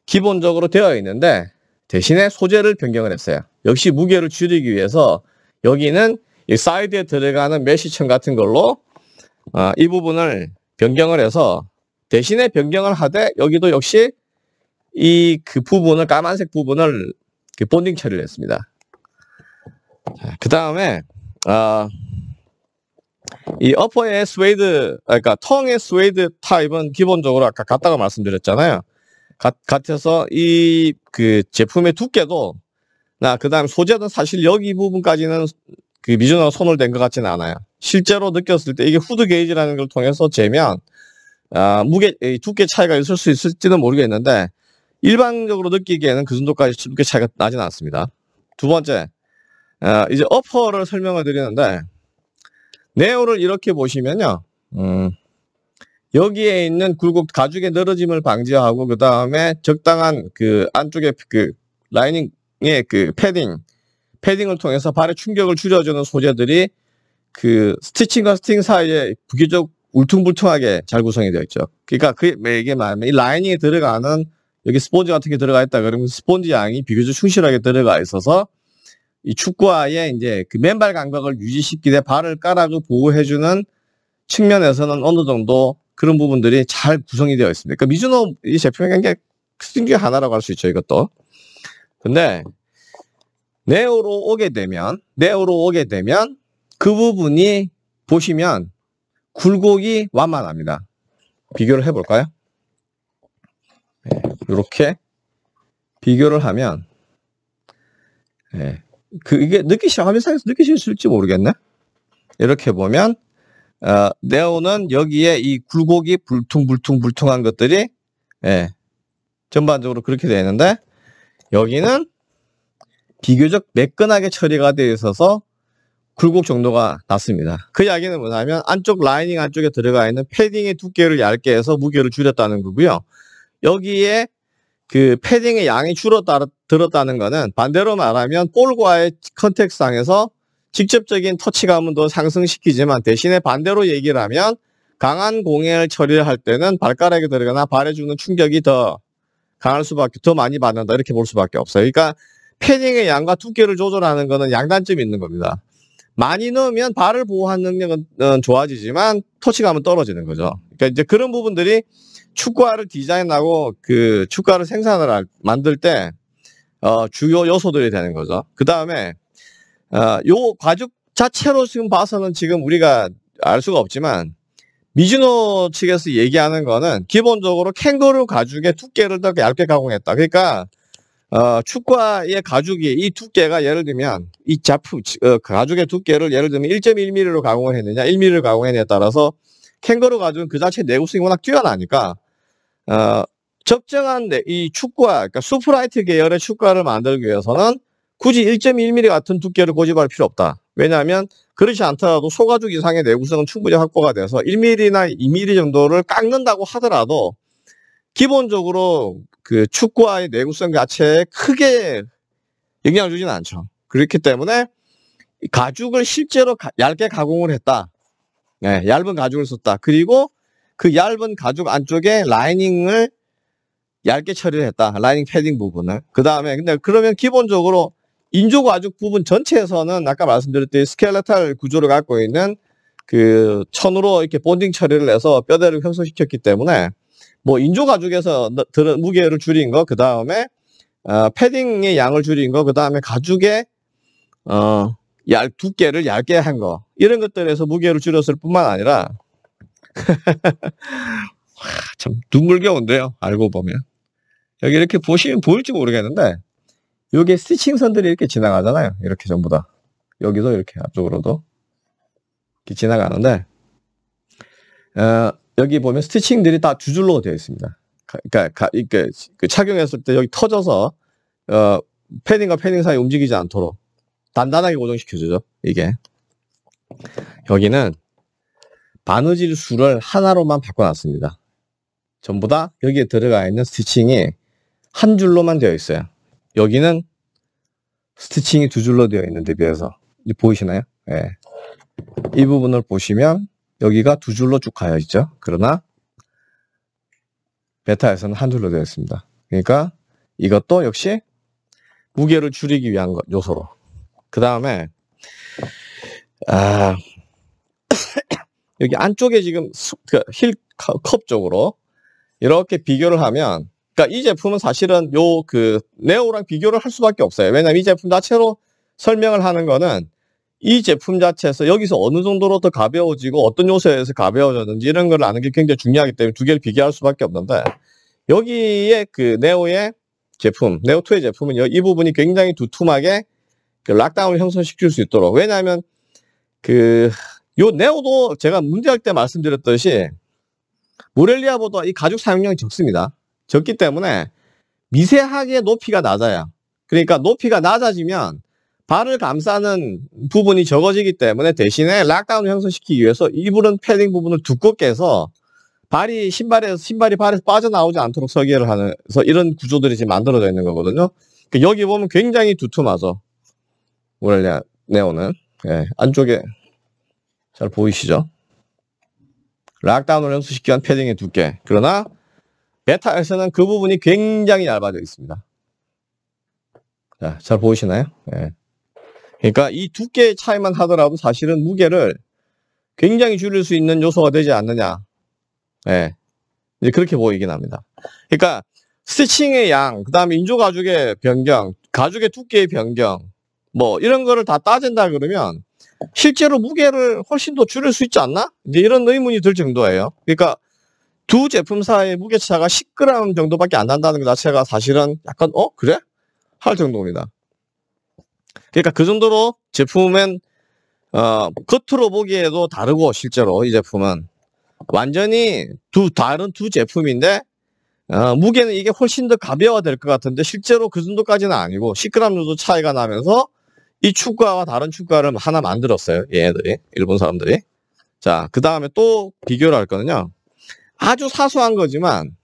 기본적으로 되어 있는데 대신에 소재를 변경을 했어요. 역시 무게를 줄이기 위해서 여기는 이 사이드에 들어가는 메시청 같은 걸로 아, 이 부분을 변경을 해서 대신에 변경을 하되 여기도 역시 이 그 부분을 까만색 부분을 그 본딩 처리를 했습니다. 그 다음에 어, 이 어퍼의 스웨이드 아, 그러니까 텅의 스웨이드 타입은 기본적으로 아까 같다고 말씀드렸잖아요. 같, 같아서 이 그 제품의 두께도 나그 다음 소재는 사실 여기 부분까지는 그 미주노가 손을 댄 것 같지는 않아요. 실제로 느꼈을 때 이게 후드 게이지라는 걸 통해서 재면 아, 무게 두께 차이가 있을 수 있을지는 모르겠는데 일반적으로 느끼기에는 그 정도까지 두께 차이가 나진 않습니다. 두 번째 아, 이제 어퍼를 설명을 드리는데 네오를 이렇게 보시면요. 음, 여기에 있는 굴곡 가죽의 늘어짐을 방지하고 그 다음에 적당한 그 안쪽에 그 라이닝의 그 패딩 패딩을 통해서 발에 충격을 줄여주는 소재들이 그 스티칭과 스팅 사이에 비교적 울퉁불퉁하게 잘 구성이 되어 있죠. 그러니까 그 이게 말하면 이 라이닝에 들어가는 여기 스폰지 같은 게 들어가 있다 그러면 스폰지 양이 비교적 충실하게 들어가 있어서 이 축구화의 이제 그 맨발 감각을 유지시키되 발을 깔아서 보호해주는 측면에서는 어느 정도 그런 부분들이 잘 구성이 되어 있습니다. 그러니까 미즈노 이 제품의 굉장히 특징 중에 하나라고 할 수 있죠. 이것도. 근데 네오로 오게 되면 네오로 오게 되면 그 부분이 보시면 굴곡이 완만합니다. 비교를 해볼까요? 이렇게 예, 비교를 하면 네, 그 이게 느끼 시면하면서 느끼실 수 있을지 모르겠네. 이렇게 보면 어, 네오는 여기에 이 굴곡이 불퉁불퉁불퉁한 것들이 예, 전반적으로 그렇게 되는데 여기는 비교적 매끈하게 처리가 되어 있어서 굴곡 정도가 낮습니다. 그 이야기는 뭐냐면 안쪽 라이닝 안쪽에 들어가 있는 패딩의 두께를 얇게 해서 무게를 줄였다는 거고요. 여기에 그 패딩의 양이 줄었다 들었다는 거는 반대로 말하면 볼과의 컨택상에서 직접적인 터치감은 더 상승시키지만 대신에 반대로 얘기를 하면 강한 공해를 처리할 때는 발가락에 들어가나 발에 주는 충격이 더 강할 수밖에 더 많이 받는다 이렇게 볼 수밖에 없어요. 그러니까 패닝의 양과 두께를 조절하는 것은 양단점이 있는 겁니다. 많이 넣으면 발을 보호하는 능력은 어, 좋아지지만 터치감은 떨어지는 거죠. 그러니까 이제 그런 부분들이 축구화를 디자인하고 그 축구화를 생산을 할, 만들 때 어, 주요 요소들이 되는 거죠. 그 다음에 어, 요 과즙 자체로 지금 봐서는 지금 우리가 알 수가 없지만 미즈노 측에서 얘기하는 거는 기본적으로 캥거루 가죽의 두께를 더 얇게 가공했다. 그러니까 어, 축과의 가죽이 이 두께가 예를 들면 이 작품 어, 가죽의 두께를 예를 들면 1.1mm로 가공을 했느냐 1mm를 가공했느냐에 따라서 캥거루 가죽은 그 자체 내구성이 워낙 뛰어나니까 어, 적정한 이 축과 그러니까 수프라이트 계열의 축과를 만들기 위해서는 굳이 1.1mm 같은 두께를 고집할 필요 없다. 왜냐하면 그렇지 않더라도 소가죽 이상의 내구성은 충분히 확보가 돼서 1mm나 2mm 정도를 깎는다고 하더라도 기본적으로 그 축구와의 내구성 자체에 크게 영향을 주진 않죠. 그렇기 때문에 가죽을 실제로 가, 얇게 가공을 했다. 네, 얇은 가죽을 썼다. 그리고 그 얇은 가죽 안쪽에 라이닝을 얇게 처리를 했다. 라이닝 패딩 부분을. 그 다음에 근데 그러면 기본적으로 인조 가죽 부분 전체에서는 아까 말씀드렸듯이 스켈레탈 구조를 갖고 있는 그 천으로 이렇게 본딩 처리를 해서 뼈대를 형성시켰기 때문에 뭐 인조 가죽에서 무게를 줄인 거, 그 다음에 어, 패딩의 양을 줄인 거, 그 다음에 가죽의 어, 얇, 두께를 얇게 한 거, 이런 것들에서 무게를 줄였을 뿐만 아니라 참 눈물겨운데요. 알고 보면 여기 이렇게 보시면 보일지 모르겠는데 여기 스티칭 선들이 이렇게 지나가잖아요. 이렇게 전부 다여기도 이렇게 앞쪽으로도 이렇게 지나가는데 어, 여기 보면 스티칭들이 다 두 줄로 되어 있습니다. 그러니까, 그러니까 착용했을 때 여기 터져서 어, 패딩과 패딩 사이 움직이지 않도록 단단하게 고정시켜주죠. 이게 여기는 바느질 수를 하나로만 바꿔놨습니다. 전부 다 여기에 들어가 있는 스티칭이 한 줄로만 되어 있어요. 여기는 스티칭이 두 줄로 되어 있는데 비해서 보이시나요? 예. 이 부분을 보시면 여기가 두 줄로 쭉가야 있죠. 그러나 베타에서는 한 줄로 되어 있습니다. 그러니까 이것도 역시 무게를 줄이기 위한 요소로. 그 다음에 아, 여기 안쪽에 지금 그 힐컵 쪽으로 이렇게 비교를 하면 그러니까 이 제품은 사실은 요 그 네오랑 비교를 할 수밖에 없어요. 왜냐면 이 제품 자체로 설명을 하는 거는 이 제품 자체에서 여기서 어느 정도로 더 가벼워지고 어떤 요소에서 가벼워졌는지 이런 걸 아는 게 굉장히 중요하기 때문에 두 개를 비교할 수밖에 없는데 여기에 그 네오의 제품, 네오2의 제품은 이 부분이 굉장히 두툼하게 그 락다운을 형성시킬 수 있도록 왜냐하면 그 요 네오도 제가 문제할 때 말씀드렸듯이 모렐리아보다 이 가죽 사용량이 적습니다. 적기 때문에 미세하게 높이가 낮아요. 그러니까 높이가 낮아지면 발을 감싸는 부분이 적어지기 때문에 대신에 락다운을 형성시키기 위해서 이불은 패딩 부분을 두껍게 해서 발이 신발에서 신발이 발에서 빠져나오지 않도록 설계를 하는 그래서 이런 구조들이 지금 만들어져 있는 거거든요. 그러니까 여기 보면 굉장히 두툼하죠. 우렐리 네오는 예, 안쪽에 잘 보이시죠? 락다운을 형성시키기 위한 패딩의 두께. 그러나 베타에서는 그 부분이 굉장히 얇아져 있습니다. 자, 잘 보이시나요? 예. 그러니까 이 두께의 차이만 하더라도 사실은 무게를 굉장히 줄일 수 있는 요소가 되지 않느냐. 예. 이제 그렇게 보이긴 합니다. 그러니까 스티칭의 양, 그 다음에 인조가죽의 변경, 가죽의 두께의 변경, 뭐 이런 거를 다 따진다 그러면 실제로 무게를 훨씬 더 줄일 수 있지 않나? 이제 이런 의문이 들 정도예요. 그러니까 두 제품 사이의 무게차가 10g 정도밖에 안 난다는 것 자체가 사실은 약간 어? 그래? 할 정도입니다. 그러니까 그 정도로 제품은 어, 겉으로 보기에도 다르고 실제로 이 제품은 완전히 두 다른 두 제품인데 어, 무게는 이게 훨씬 더 가벼워 될 것 같은데 실제로 그 정도까지는 아니고 시0 g 정도 차이가 나면서 이 축가와 다른 축가를 하나 만들었어요. 얘네들이 일본 사람들이. 자, 그 다음에 또 비교를 할 거는요. 아주 사소한 거지만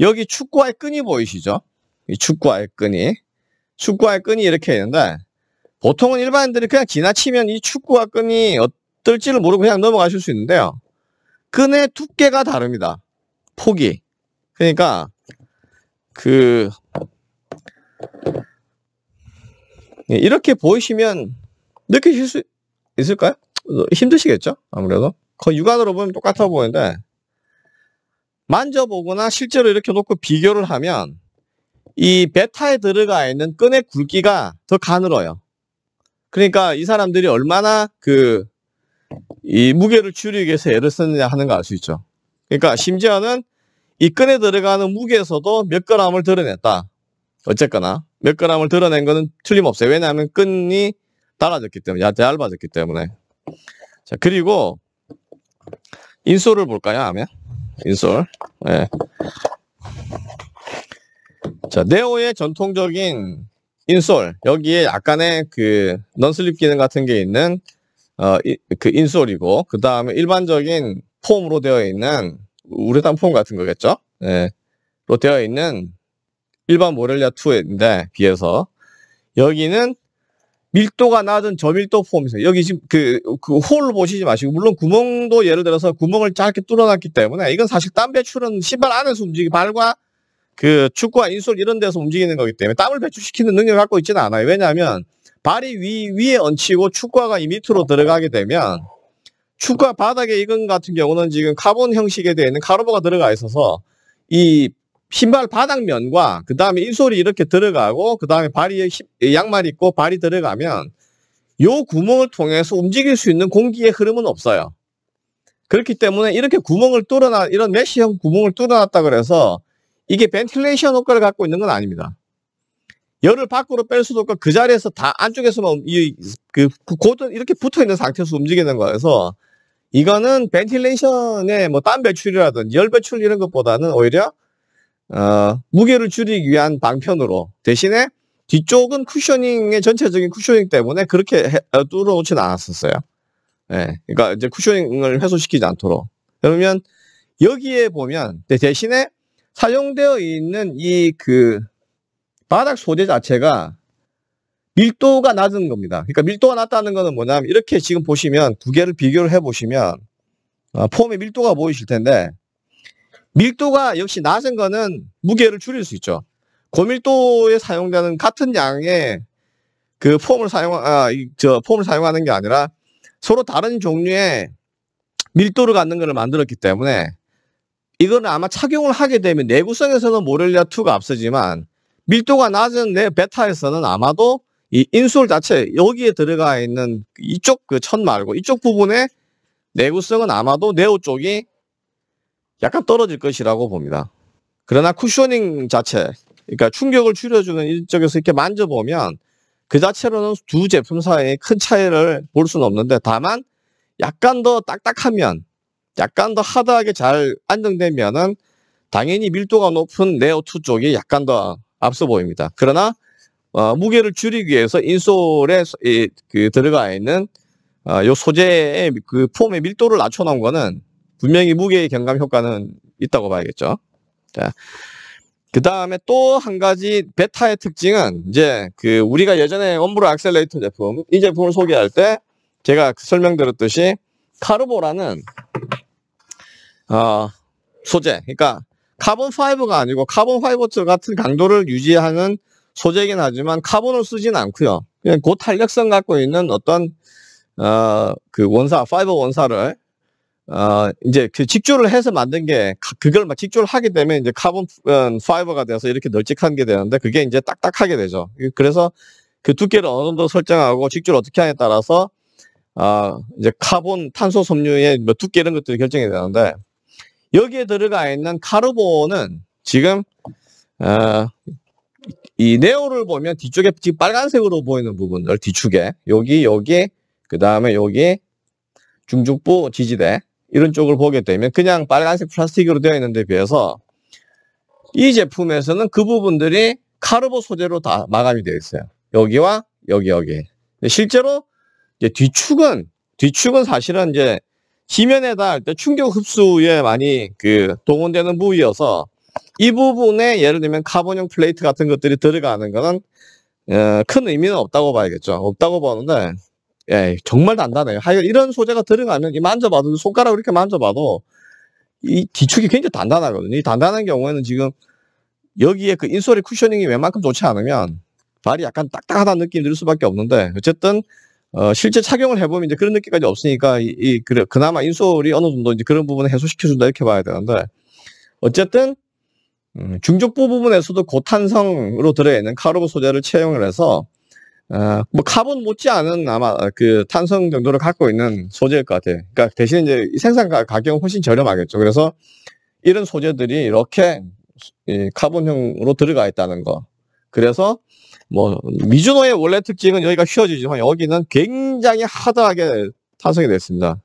여기 축구화의 끈이 보이시죠? 이 축구화의 끈이 축구화 끈이 이렇게 있는데 보통은 일반인들이 그냥 지나치면 이 축구화 끈이 어떨지를 모르고 그냥 넘어가실 수 있는데요. 끈의 두께가 다릅니다. 폭이. 그러니까 그 예, 이렇게 보이시면 느끼실 수 있을까요? 힘드시겠죠? 아무래도 그 육안으로 보면 똑같아 보이는데 만져보거나 실제로 이렇게 놓고 비교를 하면 이 베타에 들어가 있는 끈의 굵기가 더 가늘어요. 그러니까 이 사람들이 얼마나 그이 무게를 줄이기 위해서 애를 썼느냐 하는 거 알 수 있죠. 그러니까 심지어는 이 끈에 들어가는 무게에서도 몇 그램을 드러냈다. 어쨌거나 몇 그램을 드러낸 거는 틀림없어요. 왜냐하면 끈이 달라졌기 때문에 야, 얇아졌기 때문에. 자 그리고 인솔을 볼까요? 하면 인솔. 예. 네. 자, 네오의 전통적인 인솔 여기에 약간의 그 넌슬립 기능 같은 게 있는 어, 이, 그 인솔이고 그 다음에 일반적인 폼으로 되어 있는 우레탄 폼 같은 거겠죠? 예, 로 되어 있는 일반 모렐리아 2인데 비해서 여기는 밀도가 낮은 저밀도 폼이세요. 여기 지금 그, 그 홀 보시지 마시고, 물론 구멍도 예를 들어서 구멍을 짧게 뚫어놨기 때문에 이건 사실 땀 배출은 신발 안에서 움직이 기 발과 그 축구와 인솔 이런 데서 움직이는 거기 때문에 땀을 배출시키는 능력을 갖고 있지는 않아요. 왜냐하면 발이 위, 위에 얹히고 축구화가 이 밑으로 들어가게 되면 축구화 바닥에 이건 같은 경우는 지금 카본 형식에 되어 있는 카르보가 들어가 있어서 이 신발 바닥면과 그 다음에 인솔이 이렇게 들어가고 그 다음에 발이 양말 있고 발이 들어가면 요 구멍을 통해서 움직일 수 있는 공기의 흐름은 없어요. 그렇기 때문에 이렇게 구멍을 뚫어놔 이런 메쉬형 구멍을 뚫어놨다 그래서 이게 벤틸레이션 효과를 갖고 있는 건 아닙니다. 열을 밖으로 뺄 수도 없고 그 자리에서 다 안쪽에서만 이, 그, 고든 이렇게 붙어 있는 상태에서 움직이는 거라서 이거는 벤틸레이션의 뭐 땀 배출이라든 지열 배출 이런 것보다는 오히려 어, 무게를 줄이기 위한 방편으로 대신에 뒤쪽은 쿠셔닝의 전체적인 쿠셔닝 때문에 그렇게 해, 어, 뚫어 놓진 않았었어요. 예. 그러니까 이제 쿠셔닝을 해소시키지 않도록. 그러면 여기에 보면 대신에 사용되어 있는 이 그 바닥 소재 자체가 밀도가 낮은 겁니다. 그러니까 밀도가 낮다는 것은 뭐냐면 이렇게 지금 보시면 두 개를 비교를 해 보시면 아, 폼의 밀도가 보이실 텐데 밀도가 역시 낮은 거는 무게를 줄일 수 있죠. 고밀도에 사용되는 같은 양의 그 폼을 사용 아저 폼을 사용하는 게 아니라 서로 다른 종류의 밀도를 갖는 것을 만들었기 때문에 이거는 아마 착용을 하게 되면 내구성에서는 모렐리아 2가 앞서지만 밀도가 낮은 내 베타에서는 아마도 이 인솔 자체 여기에 들어가 있는 이쪽 그 천 말고 이쪽 부분에 내구성은 아마도 네오 쪽이 약간 떨어질 것이라고 봅니다. 그러나 쿠셔닝 자체 그러니까 충격을 줄여주는 이쪽에서 이렇게 만져보면 그 자체로는 두 제품 사이에 큰 차이를 볼 수는 없는데 다만 약간 더 딱딱하면 약간 더 하드하게 잘 안정되면은 당연히 밀도가 높은 네오2 쪽이 약간 더 앞서 보입니다. 그러나 어, 무게를 줄이기 위해서 인솔에 이, 그 들어가 있는 어, 요 소재의 그 폼의 밀도를 낮춰놓은 거는 분명히 무게의 경감 효과는 있다고 봐야겠죠. 자, 그 다음에 또 한 가지 베타의 특징은 이제 그 우리가 예전에 원브로 악셀레이터 제품 이 제품을 소개할 때 제가 그 설명드렸듯이 카르보라는 어, 소재. 그러니까 카본 5가 아니고 카본 5이트 같은 강도를 유지하는 소재이긴 하지만 카본을 쓰진 않고요. 그냥 고탄력성 갖고 있는 어떤 어, 그 원사 파이버 원사를 어, 이제 그 직조를 해서 만든 게 그걸 막 직조를 하게 되면 이제 카본 어, 파이버가 돼서 이렇게 널찍한 게 되는데 그게 이제 딱딱하게 되죠. 그래서 그 두께를 어느 정도 설정하고 직조를 어떻게 하냐에 따라서 어, 이제 카본 탄소 섬유의 뭐 두께 이런 것들이 결정이 되는데 여기에 들어가 있는 카르본은 지금 어, 이 네오를 보면 뒤쪽에 빨간색으로 보이는 부분들 뒤쪽에 여기 여기 그 다음에 여기 중중부 지지대 이런 쪽을 보게 되면 그냥 빨간색 플라스틱으로 되어 있는데 비해서 이 제품에서는 그 부분들이 카르보 소재로 다 마감이 되어 있어요. 여기와 여기 여기. 실제로 뒤축은 뒤축은 사실은 이제 지면에 다을때 충격 흡수에 많이 그 동원되는 부위여서 이 부분에 예를 들면 카본형 플레이트 같은 것들이 들어가는 거는 어, 큰 의미는 없다고 봐야겠죠. 없다고 보는데 예, 정말 단단해요. 하여 이런 소재가 들어가면 이 만져봐도 손가락으 이렇게 만져봐도 이 기축이 굉장히 단단하거든요. 이 단단한 경우에는 지금 여기에 그 인솔의 쿠셔닝이 웬만큼 좋지 않으면 발이 약간 딱딱하다는 느낌이 들 수밖에 없는데 어쨌든 어, 실제 착용을 해보면 이제 그런 느낌까지 없으니까 이, 이 그래, 그나마 인솔이 어느 정도 이제 그런 부분을 해소시켜준다 이렇게 봐야 되는데 어쨌든 음, 중족부 부분에서도 고탄성으로 들어있는 카르보 소재를 채용을 해서 어, 뭐 카본 못지않은 아마 그 탄성 정도를 갖고 있는 소재일 것 같아요. 그러니까 대신 이제 생산 가, 가격은 훨씬 저렴하겠죠. 그래서 이런 소재들이 이렇게 이 카본형으로 들어가 있다는 거. 그래서 뭐 미주노의 원래 특징은 여기가 휘어지지만 여기는 굉장히 하드하게 탄성이 됐습니다.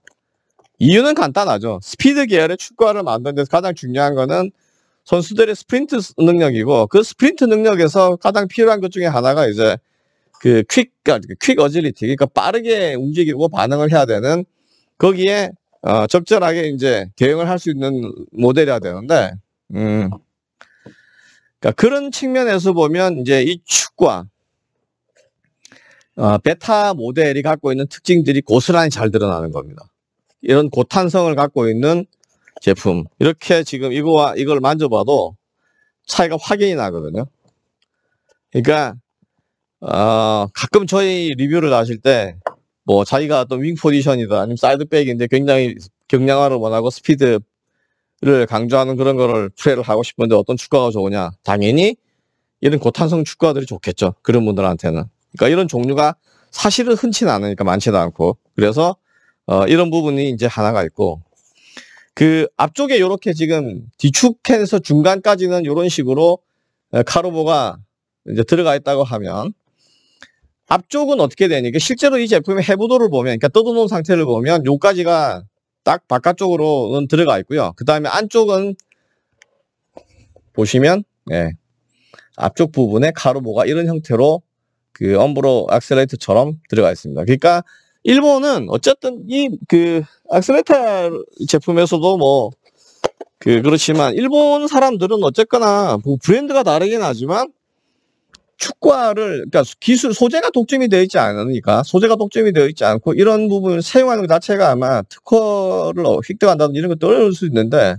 이유는 간단하죠. 스피드 계열의 축구화를 만드는 데서 가장 중요한 거는 선수들의 스프린트 능력이고 그 스프린트 능력에서 가장 필요한 것 중에 하나가 이제 그 퀵, 아, 그 퀵 어질리티 그러니까 빠르게 움직이고 반응을 해야 되는 거기에 어, 적절하게 이제 대응을 할 수 있는 모델이어야 되는데 음. 그러니까 그런 측면에서 보면 이제 이 축과 어, 베타 모델이 갖고 있는 특징들이 고스란히 잘 드러나는 겁니다. 이런 고탄성을 갖고 있는 제품 이렇게 지금 이거와 이걸 만져봐도 차이가 확연히 나거든요. 그러니까 어, 가끔 저희 리뷰를 하실 때 뭐 자기가 어떤 윙 포지션이다 아니면 사이드백인데 굉장히 경량화를 원하고 스피드 를 강조하는 그런 거를 플레이를 하고 싶은데 어떤 축구가 좋으냐? 당연히 이런 고탄성 축구화들이 좋겠죠. 그런 분들한테는. 그러니까 이런 종류가 사실은 흔치 않으니까 많지도 않고. 그래서 어, 이런 부분이 이제 하나가 있고 그 앞쪽에 이렇게 지금 뒤축해서 중간까지는 이런 식으로 카르보가 이제 들어가 있다고 하면 앞쪽은 어떻게 되니? 까 그러니까 실제로 이 제품의 해부도를 보면, 그러니까 뜯어놓은 상태를 보면 요까지가 딱 바깥쪽으로는 들어가 있고요. 그 다음에 안쪽은 보시면 예, 앞쪽 부분에 가로모가 이런 형태로 그 엄브로 액셀레이터처럼 들어가 있습니다. 그러니까 일본은 어쨌든 이그액셀레이터 제품에서도 뭐그 그렇지만 일본 사람들은 어쨌거나 뭐 브랜드가 다르긴 하지만 축구화를 그러니까 기술 소재가 독점이 되어 있지 않으니까 소재가 독점이 되어 있지 않고 이런 부분을 사용하는 것 자체가 아마 특허를 획득한다든지 이런 것도 어려울 수 있는데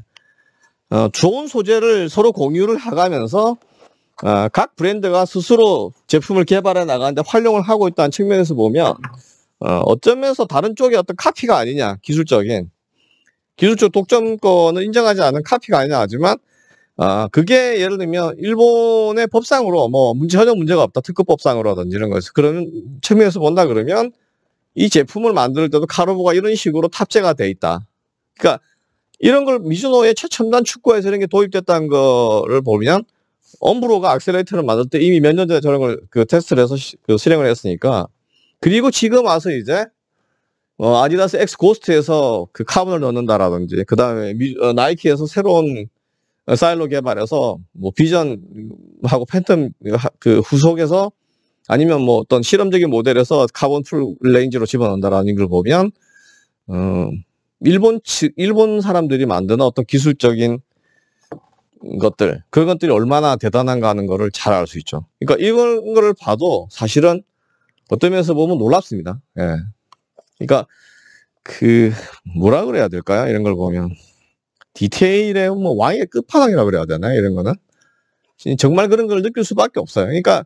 어, 좋은 소재를 서로 공유를 해가면서 어, 각 브랜드가 스스로 제품을 개발해 나가는데 활용을 하고 있다는 측면에서 보면 어, 어쩌면서 다른 쪽의 어떤 카피가 아니냐 기술적인 기술적 독점권을 인정하지 않은 카피가 아니냐 하지만 아, 그게 예를 들면 일본의 법상으로 뭐 문제 전혀 문제가 없다. 특급법상으로라든지 이런 거죠. 그런 측면에서 본다 그러면 이 제품을 만들 때도 카르보가 이런 식으로 탑재가 돼 있다. 그러니까 이런 걸 미주노의 최첨단 축구에서 이런 게 도입됐다는 거를 보면 엄브로가 악셀레이터를 만들 때 이미 몇 년 전에 저런 걸그 테스트를 해서 시, 그 실행을 했으니까 그리고 지금 와서 이제 어, 아디다스 엑스 고스트에서 그 카본을 넣는다라든지 그 다음에 어, 나이키에서 새로운 사일로 개발해서 뭐 비전하고 팬텀 그 후속에서 아니면 뭐 어떤 실험적인 모델에서 카본 풀 레인지로 집어넣는다라는 걸 보면 어, 일본 측 일본 사람들이 만드는 어떤 기술적인 것들 그것들이 얼마나 대단한가 하는 거를 잘 알 수 있죠. 그러니까 이런 걸 봐도 사실은 어떤 면에서 보면 놀랍습니다. 예. 그러니까 그 뭐라 그래야 될까요? 이런 걸 보면 디테일의 뭐 왕의 끝판왕이라 그래야 되나 이런 거는 정말 그런 걸 느낄 수밖에 없어요. 그러니까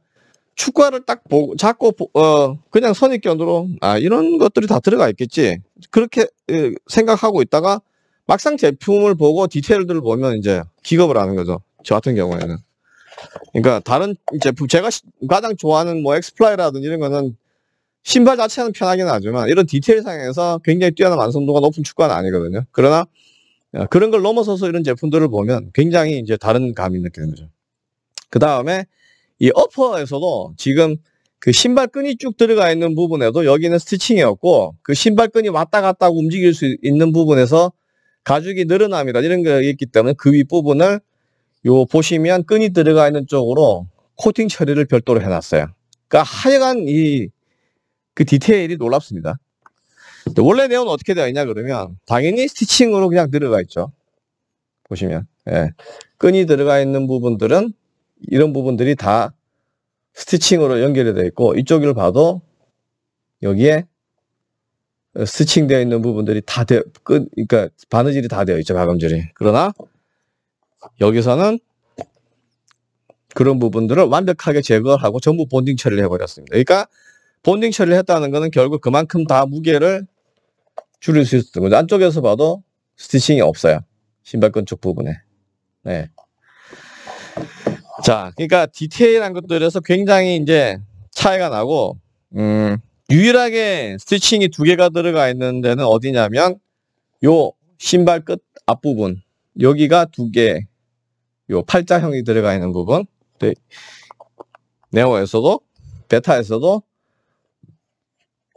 축구화를 딱 보고 자꾸 어 그냥 선입견으로 아 이런 것들이 다 들어가 있겠지 그렇게 생각하고 있다가 막상 제품을 보고 디테일들을 보면 이제 기겁을 하는 거죠. 저 같은 경우에는 그러니까 다른 제품 제가 가장 좋아하는 뭐 엑스플라이라든지 이런 거는 신발 자체는 편하긴 하지만 이런 디테일 상에서 굉장히 뛰어난 완성도가 높은 축구는 화 아니거든요. 그러나 아, 그런 걸 넘어서서 이런 제품들을 보면 굉장히 이제 다른 감이 느껴지죠그 다음에 이 어퍼에서도 지금 그 신발끈이 쭉 들어가 있는 부분에도 여기는 스티칭이었고 그 신발끈이 왔다 갔다 움직일 수 있는 부분에서 가죽이 늘어납니다. 이런 게 있기 때문에 그 윗부분을 요 보시면 끈이 들어가 있는 쪽으로 코팅 처리를 별도로 해놨어요. 그러니까 하여간 이 그 디테일이 놀랍습니다. 원래 내용은 어떻게 되어 있냐 그러면 당연히 스티칭으로 그냥 들어가 있죠. 보시면 예. 끈이 들어가 있는 부분들은 이런 부분들이 다 스티칭으로 연결이 되어 있고 이쪽을 봐도 여기에 스티칭되어 있는 부분들이 다 되, 끈, 그러니까 바느질이 다 되어 있죠 가감질이. 그러나 여기서는 그런 부분들을 완벽하게 제거하고 전부 본딩 처리를 해버렸습니다. 그러니까 본딩 처리를 했다는 것은 결국 그만큼 다 무게를 줄일 수 있을 거고 안쪽에서 봐도 스티칭이 없어요. 신발 끈 쪽 부분에. 네. 자, 그러니까 디테일한 것들에서 굉장히 이제 차이가 나고 음, 유일하게 스티칭이 두 개가 들어가 있는 데는 어디냐면 요 신발 끝 앞부분 여기가 두 개, 요 팔자형이 들어가 있는 부분. 네. 네오에서도 베타에서도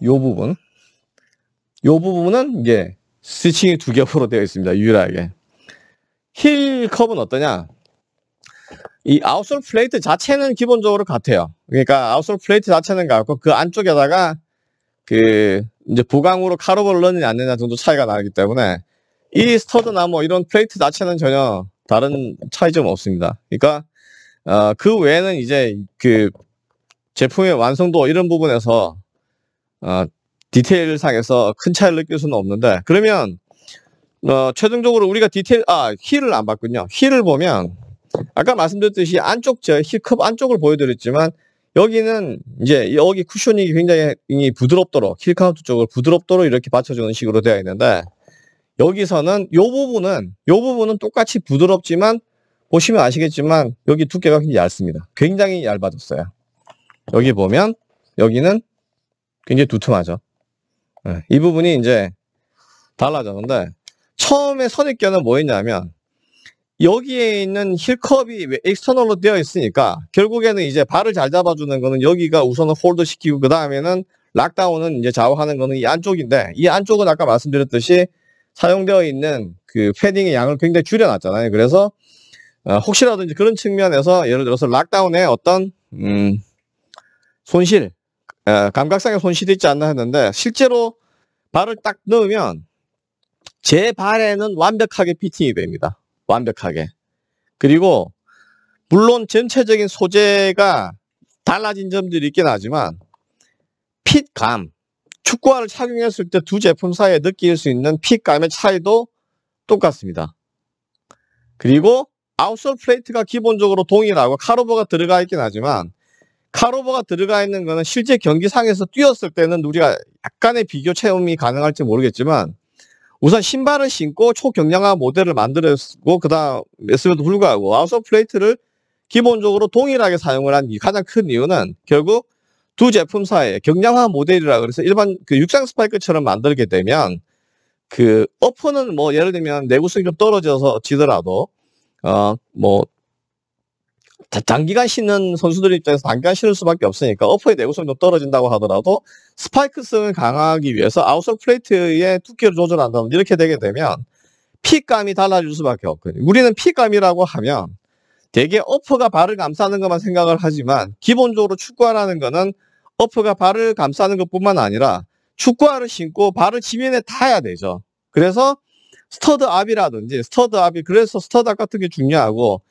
요 부분 요 부분은 이제 스위칭이 두 겹으로 되어 있습니다. 유일하게. 힐 컵은 어떠냐? 이 아웃솔 플레이트 자체는 기본적으로 같아요. 그러니까 아웃솔 플레이트 자체는 같고 그 안쪽에다가 그 이제 보강으로 카로볼을 넣느냐 안 넣느냐 정도 차이가 나기 때문에 이 스터드나 뭐 이런 플레이트 자체는 전혀 다른 차이점 없습니다. 그러니까 어, 그 외에는 이제 그 제품의 완성도 이런 부분에서 어, 디테일상에서 큰 차이를 느낄 수는 없는데 그러면 어, 최종적으로 우리가 디테일 아 힐을 안 봤군요. 힐을 보면 아까 말씀드렸듯이 안쪽 저 힐컵 안쪽을 보여드렸지만 여기는 이제 여기 쿠션이 굉장히 부드럽도록 힐카운트 쪽을 부드럽도록 이렇게 받쳐주는 식으로 되어 있는데 여기서는 이 부분은 이 부분은 똑같이 부드럽지만 보시면 아시겠지만 여기 두께가 굉장히 얇습니다. 굉장히 얇아졌어요. 여기 보면 여기는 굉장히 두툼하죠. 네, 이 부분이 이제 달라졌는데 처음에 선입견은 뭐였냐면 여기에 있는 힐컵이 엑스터널로 되어 있으니까 결국에는 이제 발을 잘 잡아주는 거는 여기가 우선은 홀드 시키고 그 다음에는 락다운은 이제 좌우하는 거는 이 안쪽인데 이 안쪽은 아까 말씀드렸듯이 사용되어 있는 그 패딩의 양을 굉장히 줄여놨잖아요. 그래서 어, 혹시라도 이제 그런 측면에서 예를 들어서 락다운의 어떤 음, 손실 감각상의 손실이 있지 않나 했는데 실제로 발을 딱 넣으면 제 발에는 완벽하게 피팅이 됩니다. 완벽하게. 그리고 물론 전체적인 소재가 달라진 점들이 있긴 하지만 핏감, 축구화를 착용했을 때 두 제품 사이에 느낄 수 있는 핏감의 차이도 똑같습니다. 그리고 아웃솔 플레이트가 기본적으로 동일하고 카로버가 들어가 있긴 하지만 카로버가 들어가 있는 거는 실제 경기상에서 뛰었을 때는 우리가 약간의 비교 체험이 가능할지 모르겠지만 우선 신발을 신고 초경량화 모델을 만들었고 그다음 했음에도 불구하고 아웃소 플레이트를 기본적으로 동일하게 사용을 한 가장 큰 이유는 결국 두 제품 사이에 경량화 모델이라 그래서 일반 그 육상 스파이크처럼 만들게 되면 그 어퍼는 뭐 예를 들면 내구성이 좀 떨어져서 지더라도 어뭐 장기간 신는 선수들 입장에서 단기간 신을 수밖에 없으니까 어퍼의 내구성이 좀 떨어진다고 하더라도 스파이크성을 강화하기 위해서 아웃솔 플레이트의 두께를 조절한다면 이렇게 되게 되면 피감이 달라질 수밖에 없거든요. 우리는 피감이라고 하면 대개 어퍼가 발을 감싸는 것만 생각을 하지만 기본적으로 축구화라는 것은 어퍼가 발을 감싸는 것뿐만 아니라 축구화를 신고 발을 지면에 타야 되죠. 그래서 스터드 압이라든지 스터드 압이 그래서 스터드 압 같은 게 중요하고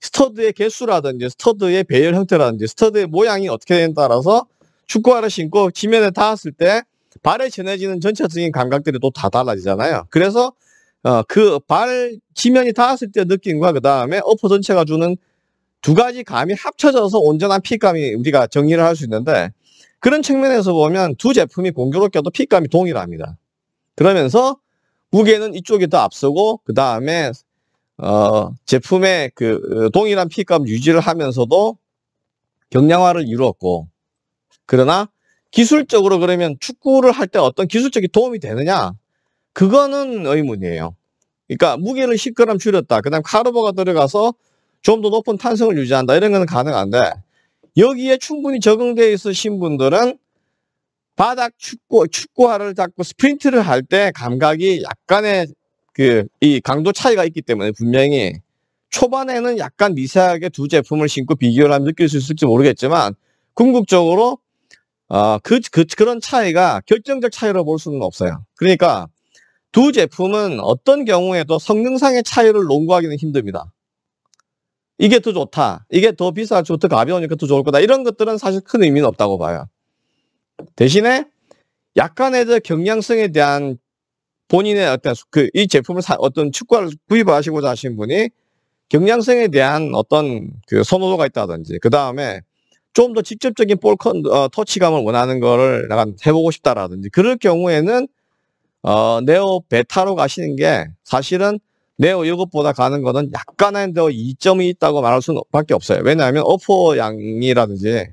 스터드의 개수라든지 스터드의 배열 형태라든지 스터드의 모양이 어떻게 되냐 따라서 축구화를 신고 지면에 닿았을 때 발에 전해지는 전체적인 감각들이 또 다 달라지잖아요. 그래서 어, 그 발 지면이 닿았을 때 느낌과 그 다음에 어퍼 전체가 주는 두 가지 감이 합쳐져서 온전한 핏감이 우리가 정의를 할 수 있는데 그런 측면에서 보면 두 제품이 공교롭게도 핏감이 동일합니다. 그러면서 무게는 이쪽이 더 앞서고 그 다음에 어, 제품의 그 어, 동일한 피값 유지를 하면서도 경량화를 이루었고 그러나 기술적으로 그러면 축구를 할 때 어떤 기술적인 도움이 되느냐 그거는 의문이에요. 그러니까 무게를 10g 줄였다. 그다음 카르보가 들어가서 좀 더 높은 탄성을 유지한다. 이런 건 가능한데 여기에 충분히 적응되어 있으신 분들은 바닥 축구, 축구화를 잡고 스프린트를 할 때 감각이 약간의 그이 강도 차이가 있기 때문에 분명히 초반에는 약간 미세하게 두 제품을 신고 비교를 하면 느낄 수 있을지 모르겠지만 궁극적으로 어, 그, 그, 그런 차이가 결정적 차이로 볼 수는 없어요. 그러니까 두 제품은 어떤 경우에도 성능상의 차이를 논구하기는 힘듭니다. 이게 더 좋다. 이게 더 비싸죠. 더 가벼우니까 더 좋을 거다. 이런 것들은 사실 큰 의미는 없다고 봐요. 대신에 약간의 경량성에 대한 본인의 어떤 그 이 제품을 사, 어떤 치과를 구입하시고자 하신 분이 경량성에 대한 어떤 그 선호도가 있다든지 그 다음에 좀 더 직접적인 볼 컨, 어, 터치감을 원하는 거를 약간 해보고 싶다라든지 그럴 경우에는 어, 네오 베타로 가시는 게 사실은 네오 이것보다 가는 거는 약간의 더 이점이 있다고 말할 수밖에 없어요. 왜냐하면 어퍼 양이라든지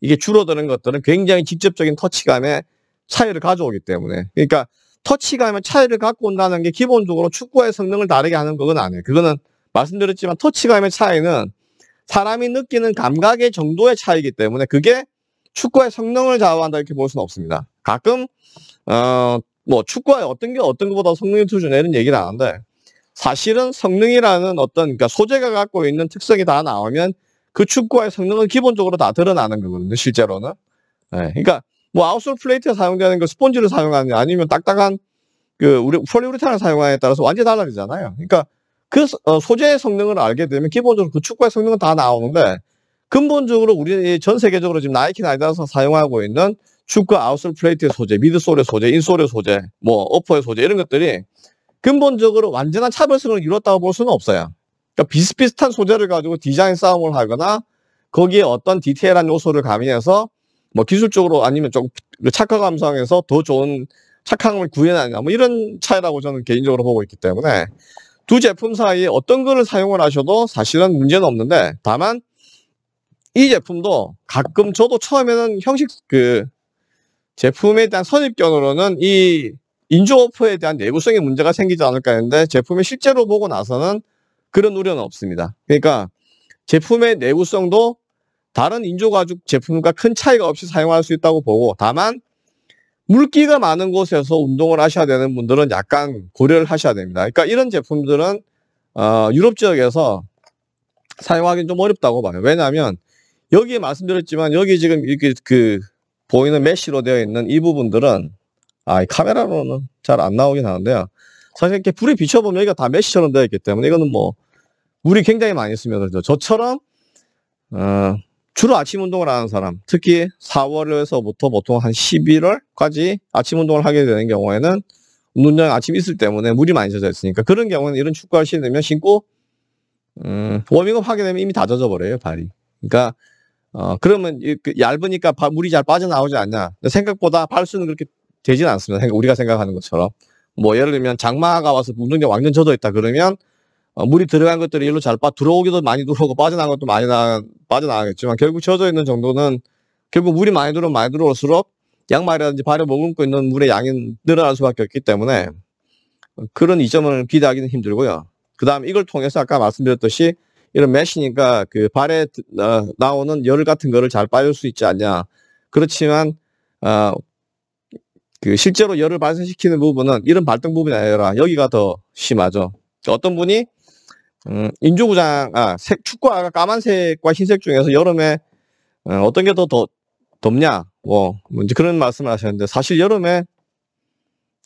이게 줄어드는 것들은 굉장히 직접적인 터치감에 차이를 가져오기 때문에 그러니까 터치감의 차이를 갖고 온다는 게 기본적으로 축구의 성능을 다르게 하는 거건 아니에요. 그거는 말씀드렸지만 터치감의 차이는 사람이 느끼는 감각의 정도의 차이기 이 때문에 그게 축구의 성능을 좌우한다 이렇게 볼 수는 없습니다. 가끔 어뭐 축구의 어떤 게 어떤 것보다 성능이 투준냐 이런 얘기를안 하는데 사실은 성능이라는 어떤 그러니까 소재가 갖고 있는 특성이 다 나오면 그 축구의 성능은 기본적으로 다 드러나는 거거든요. 실제로는. 네, 그러니까 뭐 아웃솔 플레이트 사용되는 그 스폰지를 사용하느냐 아니면 딱딱한 그 우리 폴리우레탄을 사용하느냐에 따라서 완전히 달라지잖아요. 그러니까 그 어, 소재의 성능을 알게 되면 기본적으로 그 축구의 성능은 다 나오는데 근본적으로 우리 전 세계적으로 지금 나이키나 아디다스 사용하고 있는 축구 아웃솔 플레이트의 소재, 미드솔의 소재, 인솔의 소재, 뭐 어퍼의 소재 이런 것들이 근본적으로 완전한 차별성을 이뤘다고 볼 수는 없어요. 그러니까 비슷비슷한 소재를 가지고 디자인 싸움을 하거나 거기에 어떤 디테일한 요소를 가미해서 뭐 기술적으로 아니면 조금 그 착화 감상에서 더 좋은 착항을 구현하냐 뭐 이런 차이라고 저는 개인적으로 보고 있기 때문에 두 제품 사이에 어떤 거를 사용을 하셔도 사실은 문제는 없는데 다만 이 제품도 가끔 저도 처음에는 형식 그 제품에 대한 선입견으로는 이 인조오퍼에 대한 내구성의 문제가 생기지 않을까 했는데 제품을 실제로 보고 나서는 그런 우려는 없습니다. 그러니까 제품의 내구성도 다른 인조가죽 제품과 큰 차이가 없이 사용할 수 있다고 보고 다만 물기가 많은 곳에서 운동을 하셔야 되는 분들은 약간 고려를 하셔야 됩니다. 그러니까 이런 제품들은 어, 유럽 지역에서 사용하기는 좀 어렵다고 봐요. 왜냐하면 여기에 말씀드렸지만 여기 지금 이렇게 그 보이는 메쉬로 되어 있는 이 부분들은 아, 이 카메라로는 잘 안 나오긴 하는데요. 사실 이렇게 불이 비춰보면 여기가 다 메쉬처럼 되어 있기 때문에 이거는 뭐 물이 굉장히 많이 쓰면 저처럼 어, 주로 아침 운동을 하는 사람, 특히 4월에서부터 보통 한 11월까지 아침 운동을 하게 되는 경우에는 운동장 아침 있을 때문에 물이 많이 젖어 있으니까 그런 경우는 이런 축구화를 신으면 신고 음, 워밍업 하게 되면 이미 다 젖어버려요 발이. 그러니까 어, 그러면 그 얇으니까 바, 물이 잘 빠져나오지 않냐. 생각보다 발수는 그렇게 되진 않습니다. 우리가 생각하는 것처럼. 뭐 예를 들면 장마가 와서 운동장 완전 젖어 있다 그러면 어, 물이 들어간 것들이 일로 잘 빠, 들어오기도 많이 들어오고 빠져나간 것도 많이 나, 빠져나가겠지만 결국 젖어 있는 정도는 결국 물이 많이 들어오면 많이 들어올수록 양말이라든지 발에 머금고 있는 물의 양이 늘어날 수밖에 없기 때문에 그런 이점을 기대하기는 힘들고요. 그 다음 이걸 통해서 아까 말씀드렸듯이 이런 메시니까 그 발에 어, 나오는 열 같은 거를 잘 빠질 수 있지 않냐. 그렇지만 어, 그 실제로 열을 발생시키는 부분은 이런 발등 부분이 아니라 여기가 더 심하죠. 어떤 분이 음, 인조구장, 아, 색, 축구화가 까만색과 흰색 중에서 여름에 어, 떤게더 더, 덥냐? 뭐, 뭐, 이제 그런 말씀을 하셨는데, 사실 여름에,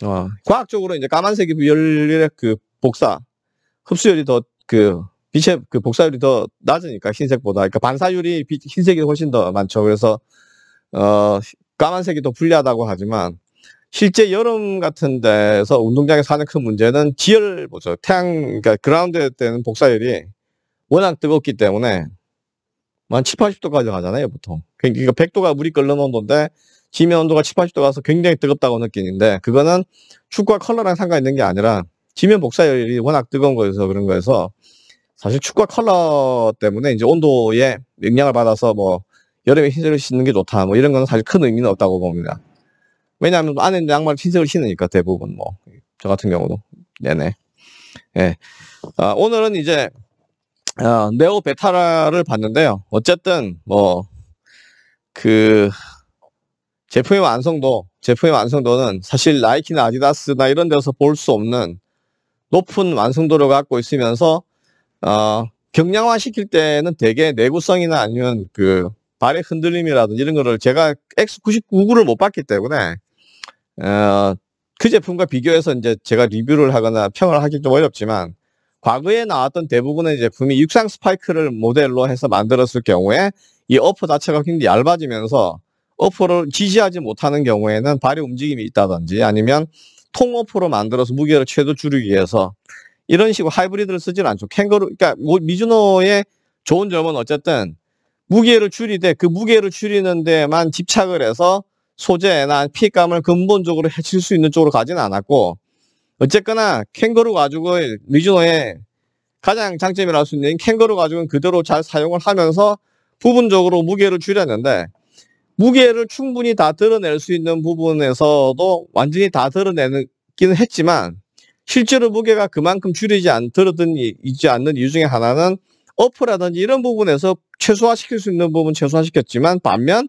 어, 과학적으로 이제 까만색이 열의 그 복사, 흡수율이 더, 그, 빛의 그 복사율이 더 낮으니까, 흰색보다. 그러니까 반사율이 빛, 흰색이 훨씬 더 많죠. 그래서, 어, 까만색이 더 불리하다고 하지만, 실제 여름 같은 데서 운동장에 사는 큰 문제는 지열 보죠. 태양, 그러니까 그라운드에 되는 복사열이 워낙 뜨겁기 때문에 한 7, 80도까지 가잖아요, 보통. 그러니까 100도가 물이 끓는 온도인데 지면 온도가 7, 80도 가서 굉장히 뜨겁다고 느끼는데 그거는 축구와 컬러랑 상관있는 게 아니라 지면 복사열이 워낙 뜨거운 거여서 그런 거여서 사실 축구와 컬러 때문에 이제 온도에 영향을 받아서 뭐 여름에 흰색을 신는 게 좋다 뭐 이런 거는 사실 큰 의미는 없다고 봅니다. 왜냐하면 안에 양말 흰색을 신으니까 대부분 뭐 저 같은 경우도 네네 예 아, 오늘은 이제 어, 네오 베타라를 봤는데요 어쨌든 뭐 그 제품의 완성도 제품의 완성도는 사실 나이키나 아디다스나 이런 데서 볼 수 없는 높은 완성도를 갖고 있으면서 어, 경량화 시킬 때는 대개 내구성이나 아니면 그 발의 흔들림이라든지 이런 거를 제가 X99구를 못 봤기 때문에 어, 그 제품과 비교해서 이제 제가 리뷰를 하거나 평을 하기 좀 어렵지만 과거에 나왔던 대부분의 제품이 육상 스파이크를 모델로 해서 만들었을 경우에 이 어퍼 자체가 굉장히 얇아지면서 어퍼를 지지하지 못하는 경우에는 발의 움직임이 있다든지 아니면 통어퍼로 만들어서 무게를 최소 줄이기 위해서 이런 식으로 하이브리드를 쓰진 않죠. 캥거루, 그러니까 뭐 미즈노의 좋은 점은 어쨌든 무게를 줄이되 그 무게를 줄이는 데만 집착을 해서 소재나 피감을 근본적으로 해칠 수 있는 쪽으로 가지는 않았고 어쨌거나 캥거루 가죽을미즈노의 가장 장점이라 할 수 있는 캥거루 가죽은 그대로 잘 사용을 하면서 부분적으로 무게를 줄였는데 무게를 충분히 다 드러낼 수 있는 부분에서도 완전히 다 드러내기는 했지만 실제로 무게가 그만큼 줄이지 않, 들어든지 않는 이유 중에 하나는 어프라든지 이런 부분에서 최소화시킬 수 있는 부분 최소화시켰지만 반면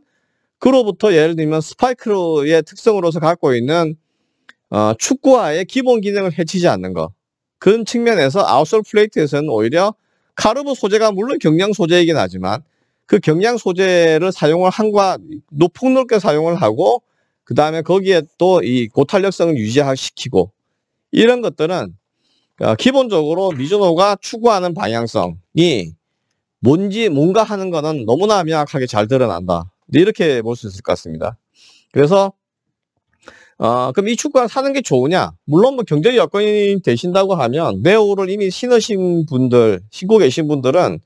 그로부터 예를 들면 스파이크의 로 특성으로서 갖고 있는 어, 축구화의 기본 기능을 해치지 않는 것. 그런 측면에서 아웃솔 플레이트에서는 오히려 카르브 소재가 물론 경량 소재이긴 하지만 그 경량 소재를 사용을 한과 높은 넓게 사용을 하고 그 다음에 거기에 또 이 고탄력성을 유지시키고 이런 것들은 어, 기본적으로 미조노가 추구하는 방향성이 뭔지 뭔가 하는 거는 너무나 명확하게 잘 드러난다. 네, 이렇게 볼 수 있을 것 같습니다. 그래서 어, 그럼 이 축구가 사는 게 좋으냐? 물론 뭐 경제 여건이 되신다고 하면 네오를 이미 신으신 분들, 신고 계신 분들은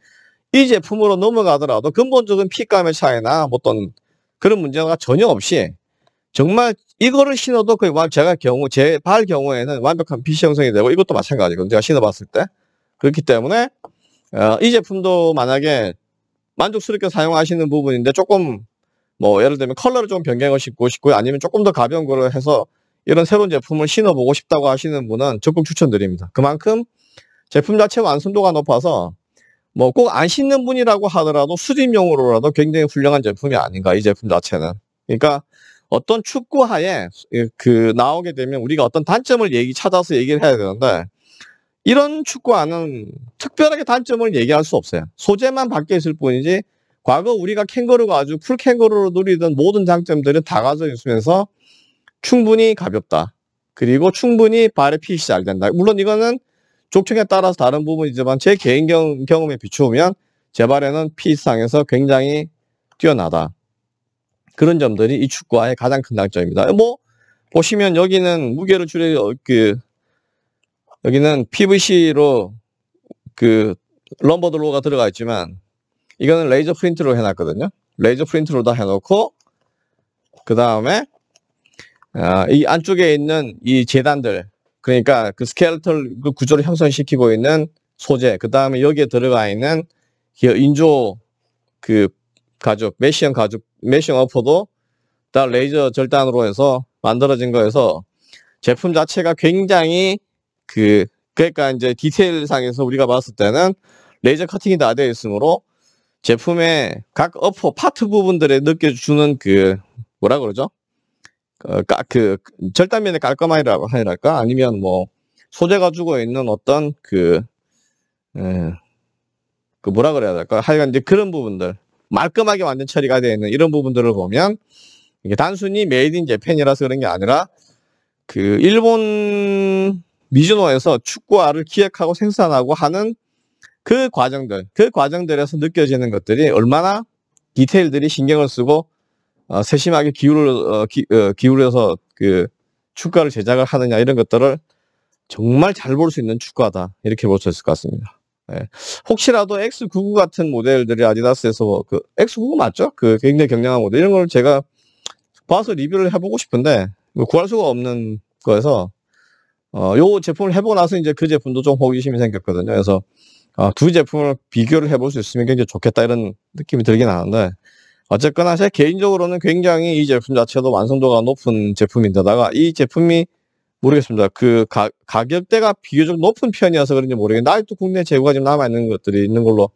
이 제품으로 넘어가더라도 근본적인 피감의 차이나 뭐 어떤 그런 문제가 전혀 없이 정말 이거를 신어도 거의 제가 경우, 제 발 경우에는 완벽한 빛이 형성이 되고 이것도 마찬가지거든요. 제가 신어봤을 때. 그렇기 때문에 어, 이 제품도 만약에 만족스럽게 사용하시는 부분인데 조금 뭐 예를 들면 컬러를 좀 변경하고 싶고 싶고 아니면 조금 더 가벼운 거를 해서 이런 새로운 제품을 신어보고 싶다고 하시는 분은 적극 추천드립니다. 그만큼 제품 자체 완성도가 높아서 뭐 꼭 안 신는 분이라고 하더라도 수집용으로라도 굉장히 훌륭한 제품이 아닌가 이 제품 자체는. 그러니까 어떤 축구하에 그 나오게 되면 우리가 어떤 단점을 얘기 찾아서 얘기를 해야 되는데 이런 축구화는 특별하게 단점을 얘기할 수 없어요. 소재만 바뀌어 있을 뿐이지 과거 우리가 캥거루가 아주 풀 캥거루로 누리던 모든 장점들은 다 가져 있으면서 충분히 가볍다. 그리고 충분히 발에 피시 잘 된다. 물론 이거는 족청에 따라서 다른 부분이지만 제 개인 경, 경험에 비추면 제 발에는 피상에서 굉장히 뛰어나다. 그런 점들이 이 축구화의 가장 큰 장점입니다. 뭐 보시면 여기는 무게를 줄여 그 여기는 PVC로 그 럼버드 로가 들어가 있지만 이거는 레이저 프린트로 해놨거든요. 레이저 프린트로 다 해놓고 그 다음에 어, 이 안쪽에 있는 이 재단들 그러니까 그 스켈레털 그 구조를 형성시키고 있는 소재 그 다음에 여기에 들어가 있는 인조 그 가죽 메시형 가죽 메시형 어퍼도 다 레이저 절단으로 해서 만들어진 거에서 제품 자체가 굉장히 그 그러니까 이제 디테일상에서 우리가 봤을 때는 레이저 커팅이 다 되어 있으므로 제품의 각 어퍼 파트 부분들에 느껴주는 그 뭐라 그러죠? 어, 그 절단면의 깔끔함이라고 해야랄까 아니면 뭐 소재가 지고 있는 어떤 그, 그 뭐라 그래야 될까? 하여간 이제 그런 부분들 말끔하게 완전 처리가 되어 있는 이런 부분들을 보면 이게 단순히 메이드 인 재팬이라서 그런 게 아니라 그 일본 미즈노에서 축구화를 기획하고 생산하고 하는 그 과정들, 그 과정들에서 느껴지는 것들이 얼마나 디테일들이 신경을 쓰고 어, 세심하게 기울 어, 기, 어, 기울여서 그 축가를 제작을 하느냐 이런 것들을 정말 잘 볼 수 있는 축가다 이렇게 볼 수 있을 것 같습니다. 예. 혹시라도 X99 같은 모델들이 아디다스에서 뭐 그 X99 맞죠? 그 굉장히 경량한 모델 이런 걸 제가 봐서 리뷰를 해보고 싶은데 뭐 구할 수가 없는 거에서 어, 요 제품을 해보고 나서 이제 그 제품도 좀 호기심이 생겼거든요. 그래서 어, 두 제품을 비교를 해볼 수 있으면 굉장히 좋겠다 이런 느낌이 들긴 하는데 어쨌거나 제 개인적으로는 굉장히 이 제품 자체도 완성도가 높은 제품인데다가 이 제품이 모르겠습니다. 그 가, 가격대가 비교적 높은 편이어서 그런지 모르겠는데 아직도 국내 재고가 지금 남아있는 것들이 있는 걸로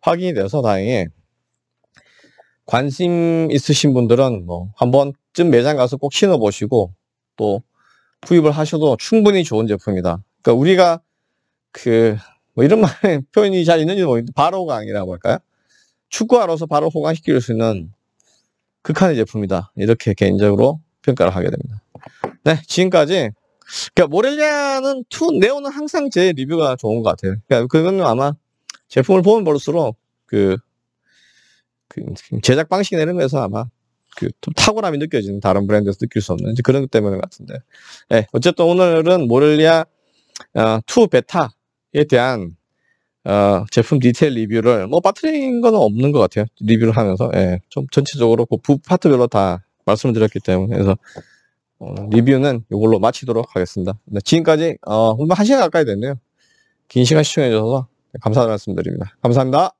확인이 돼서 다행히 관심 있으신 분들은 뭐 한번쯤 매장 가서 꼭 신어보시고 또 구입을 하셔도 충분히 좋은 제품이다. 그러니까 우리가 그뭐 이런 말 표현이 잘 있는지 모르겠는데 바로강이라고 할까요? 축구화로서 바로 호강시킬 수 있는 극한의 제품이다. 이렇게 개인적으로 평가를 하게 됩니다. 네, 지금까지 그러니까 모렐리아는 투 네오는 항상 제 리뷰가 좋은 것 같아요. 그러니까 그거는 아마 제품을 보면 볼수록 그, 그 제작 방식이나 이런 거에서 아마 그 탁월함이 느껴지는 다른 브랜드에서 느낄 수 없는 그런 것 때문에 같은데. 네, 어쨌든 오늘은 모렐리아 어, 아, 2 베타 에 대한 어, 제품 디테일 리뷰를 뭐빠트린 거는 없는 것 같아요. 리뷰를 하면서 예, 좀 전체적으로 그 부 파트별로 다 말씀을 드렸기 때문에 그래서 어, 리뷰는 이걸로 마치도록 하겠습니다. 네, 지금까지 어, 한 시간 가까이 됐네요. 긴 시간 시청해 주셔서 감사하 말씀드립니다. 감사합니다.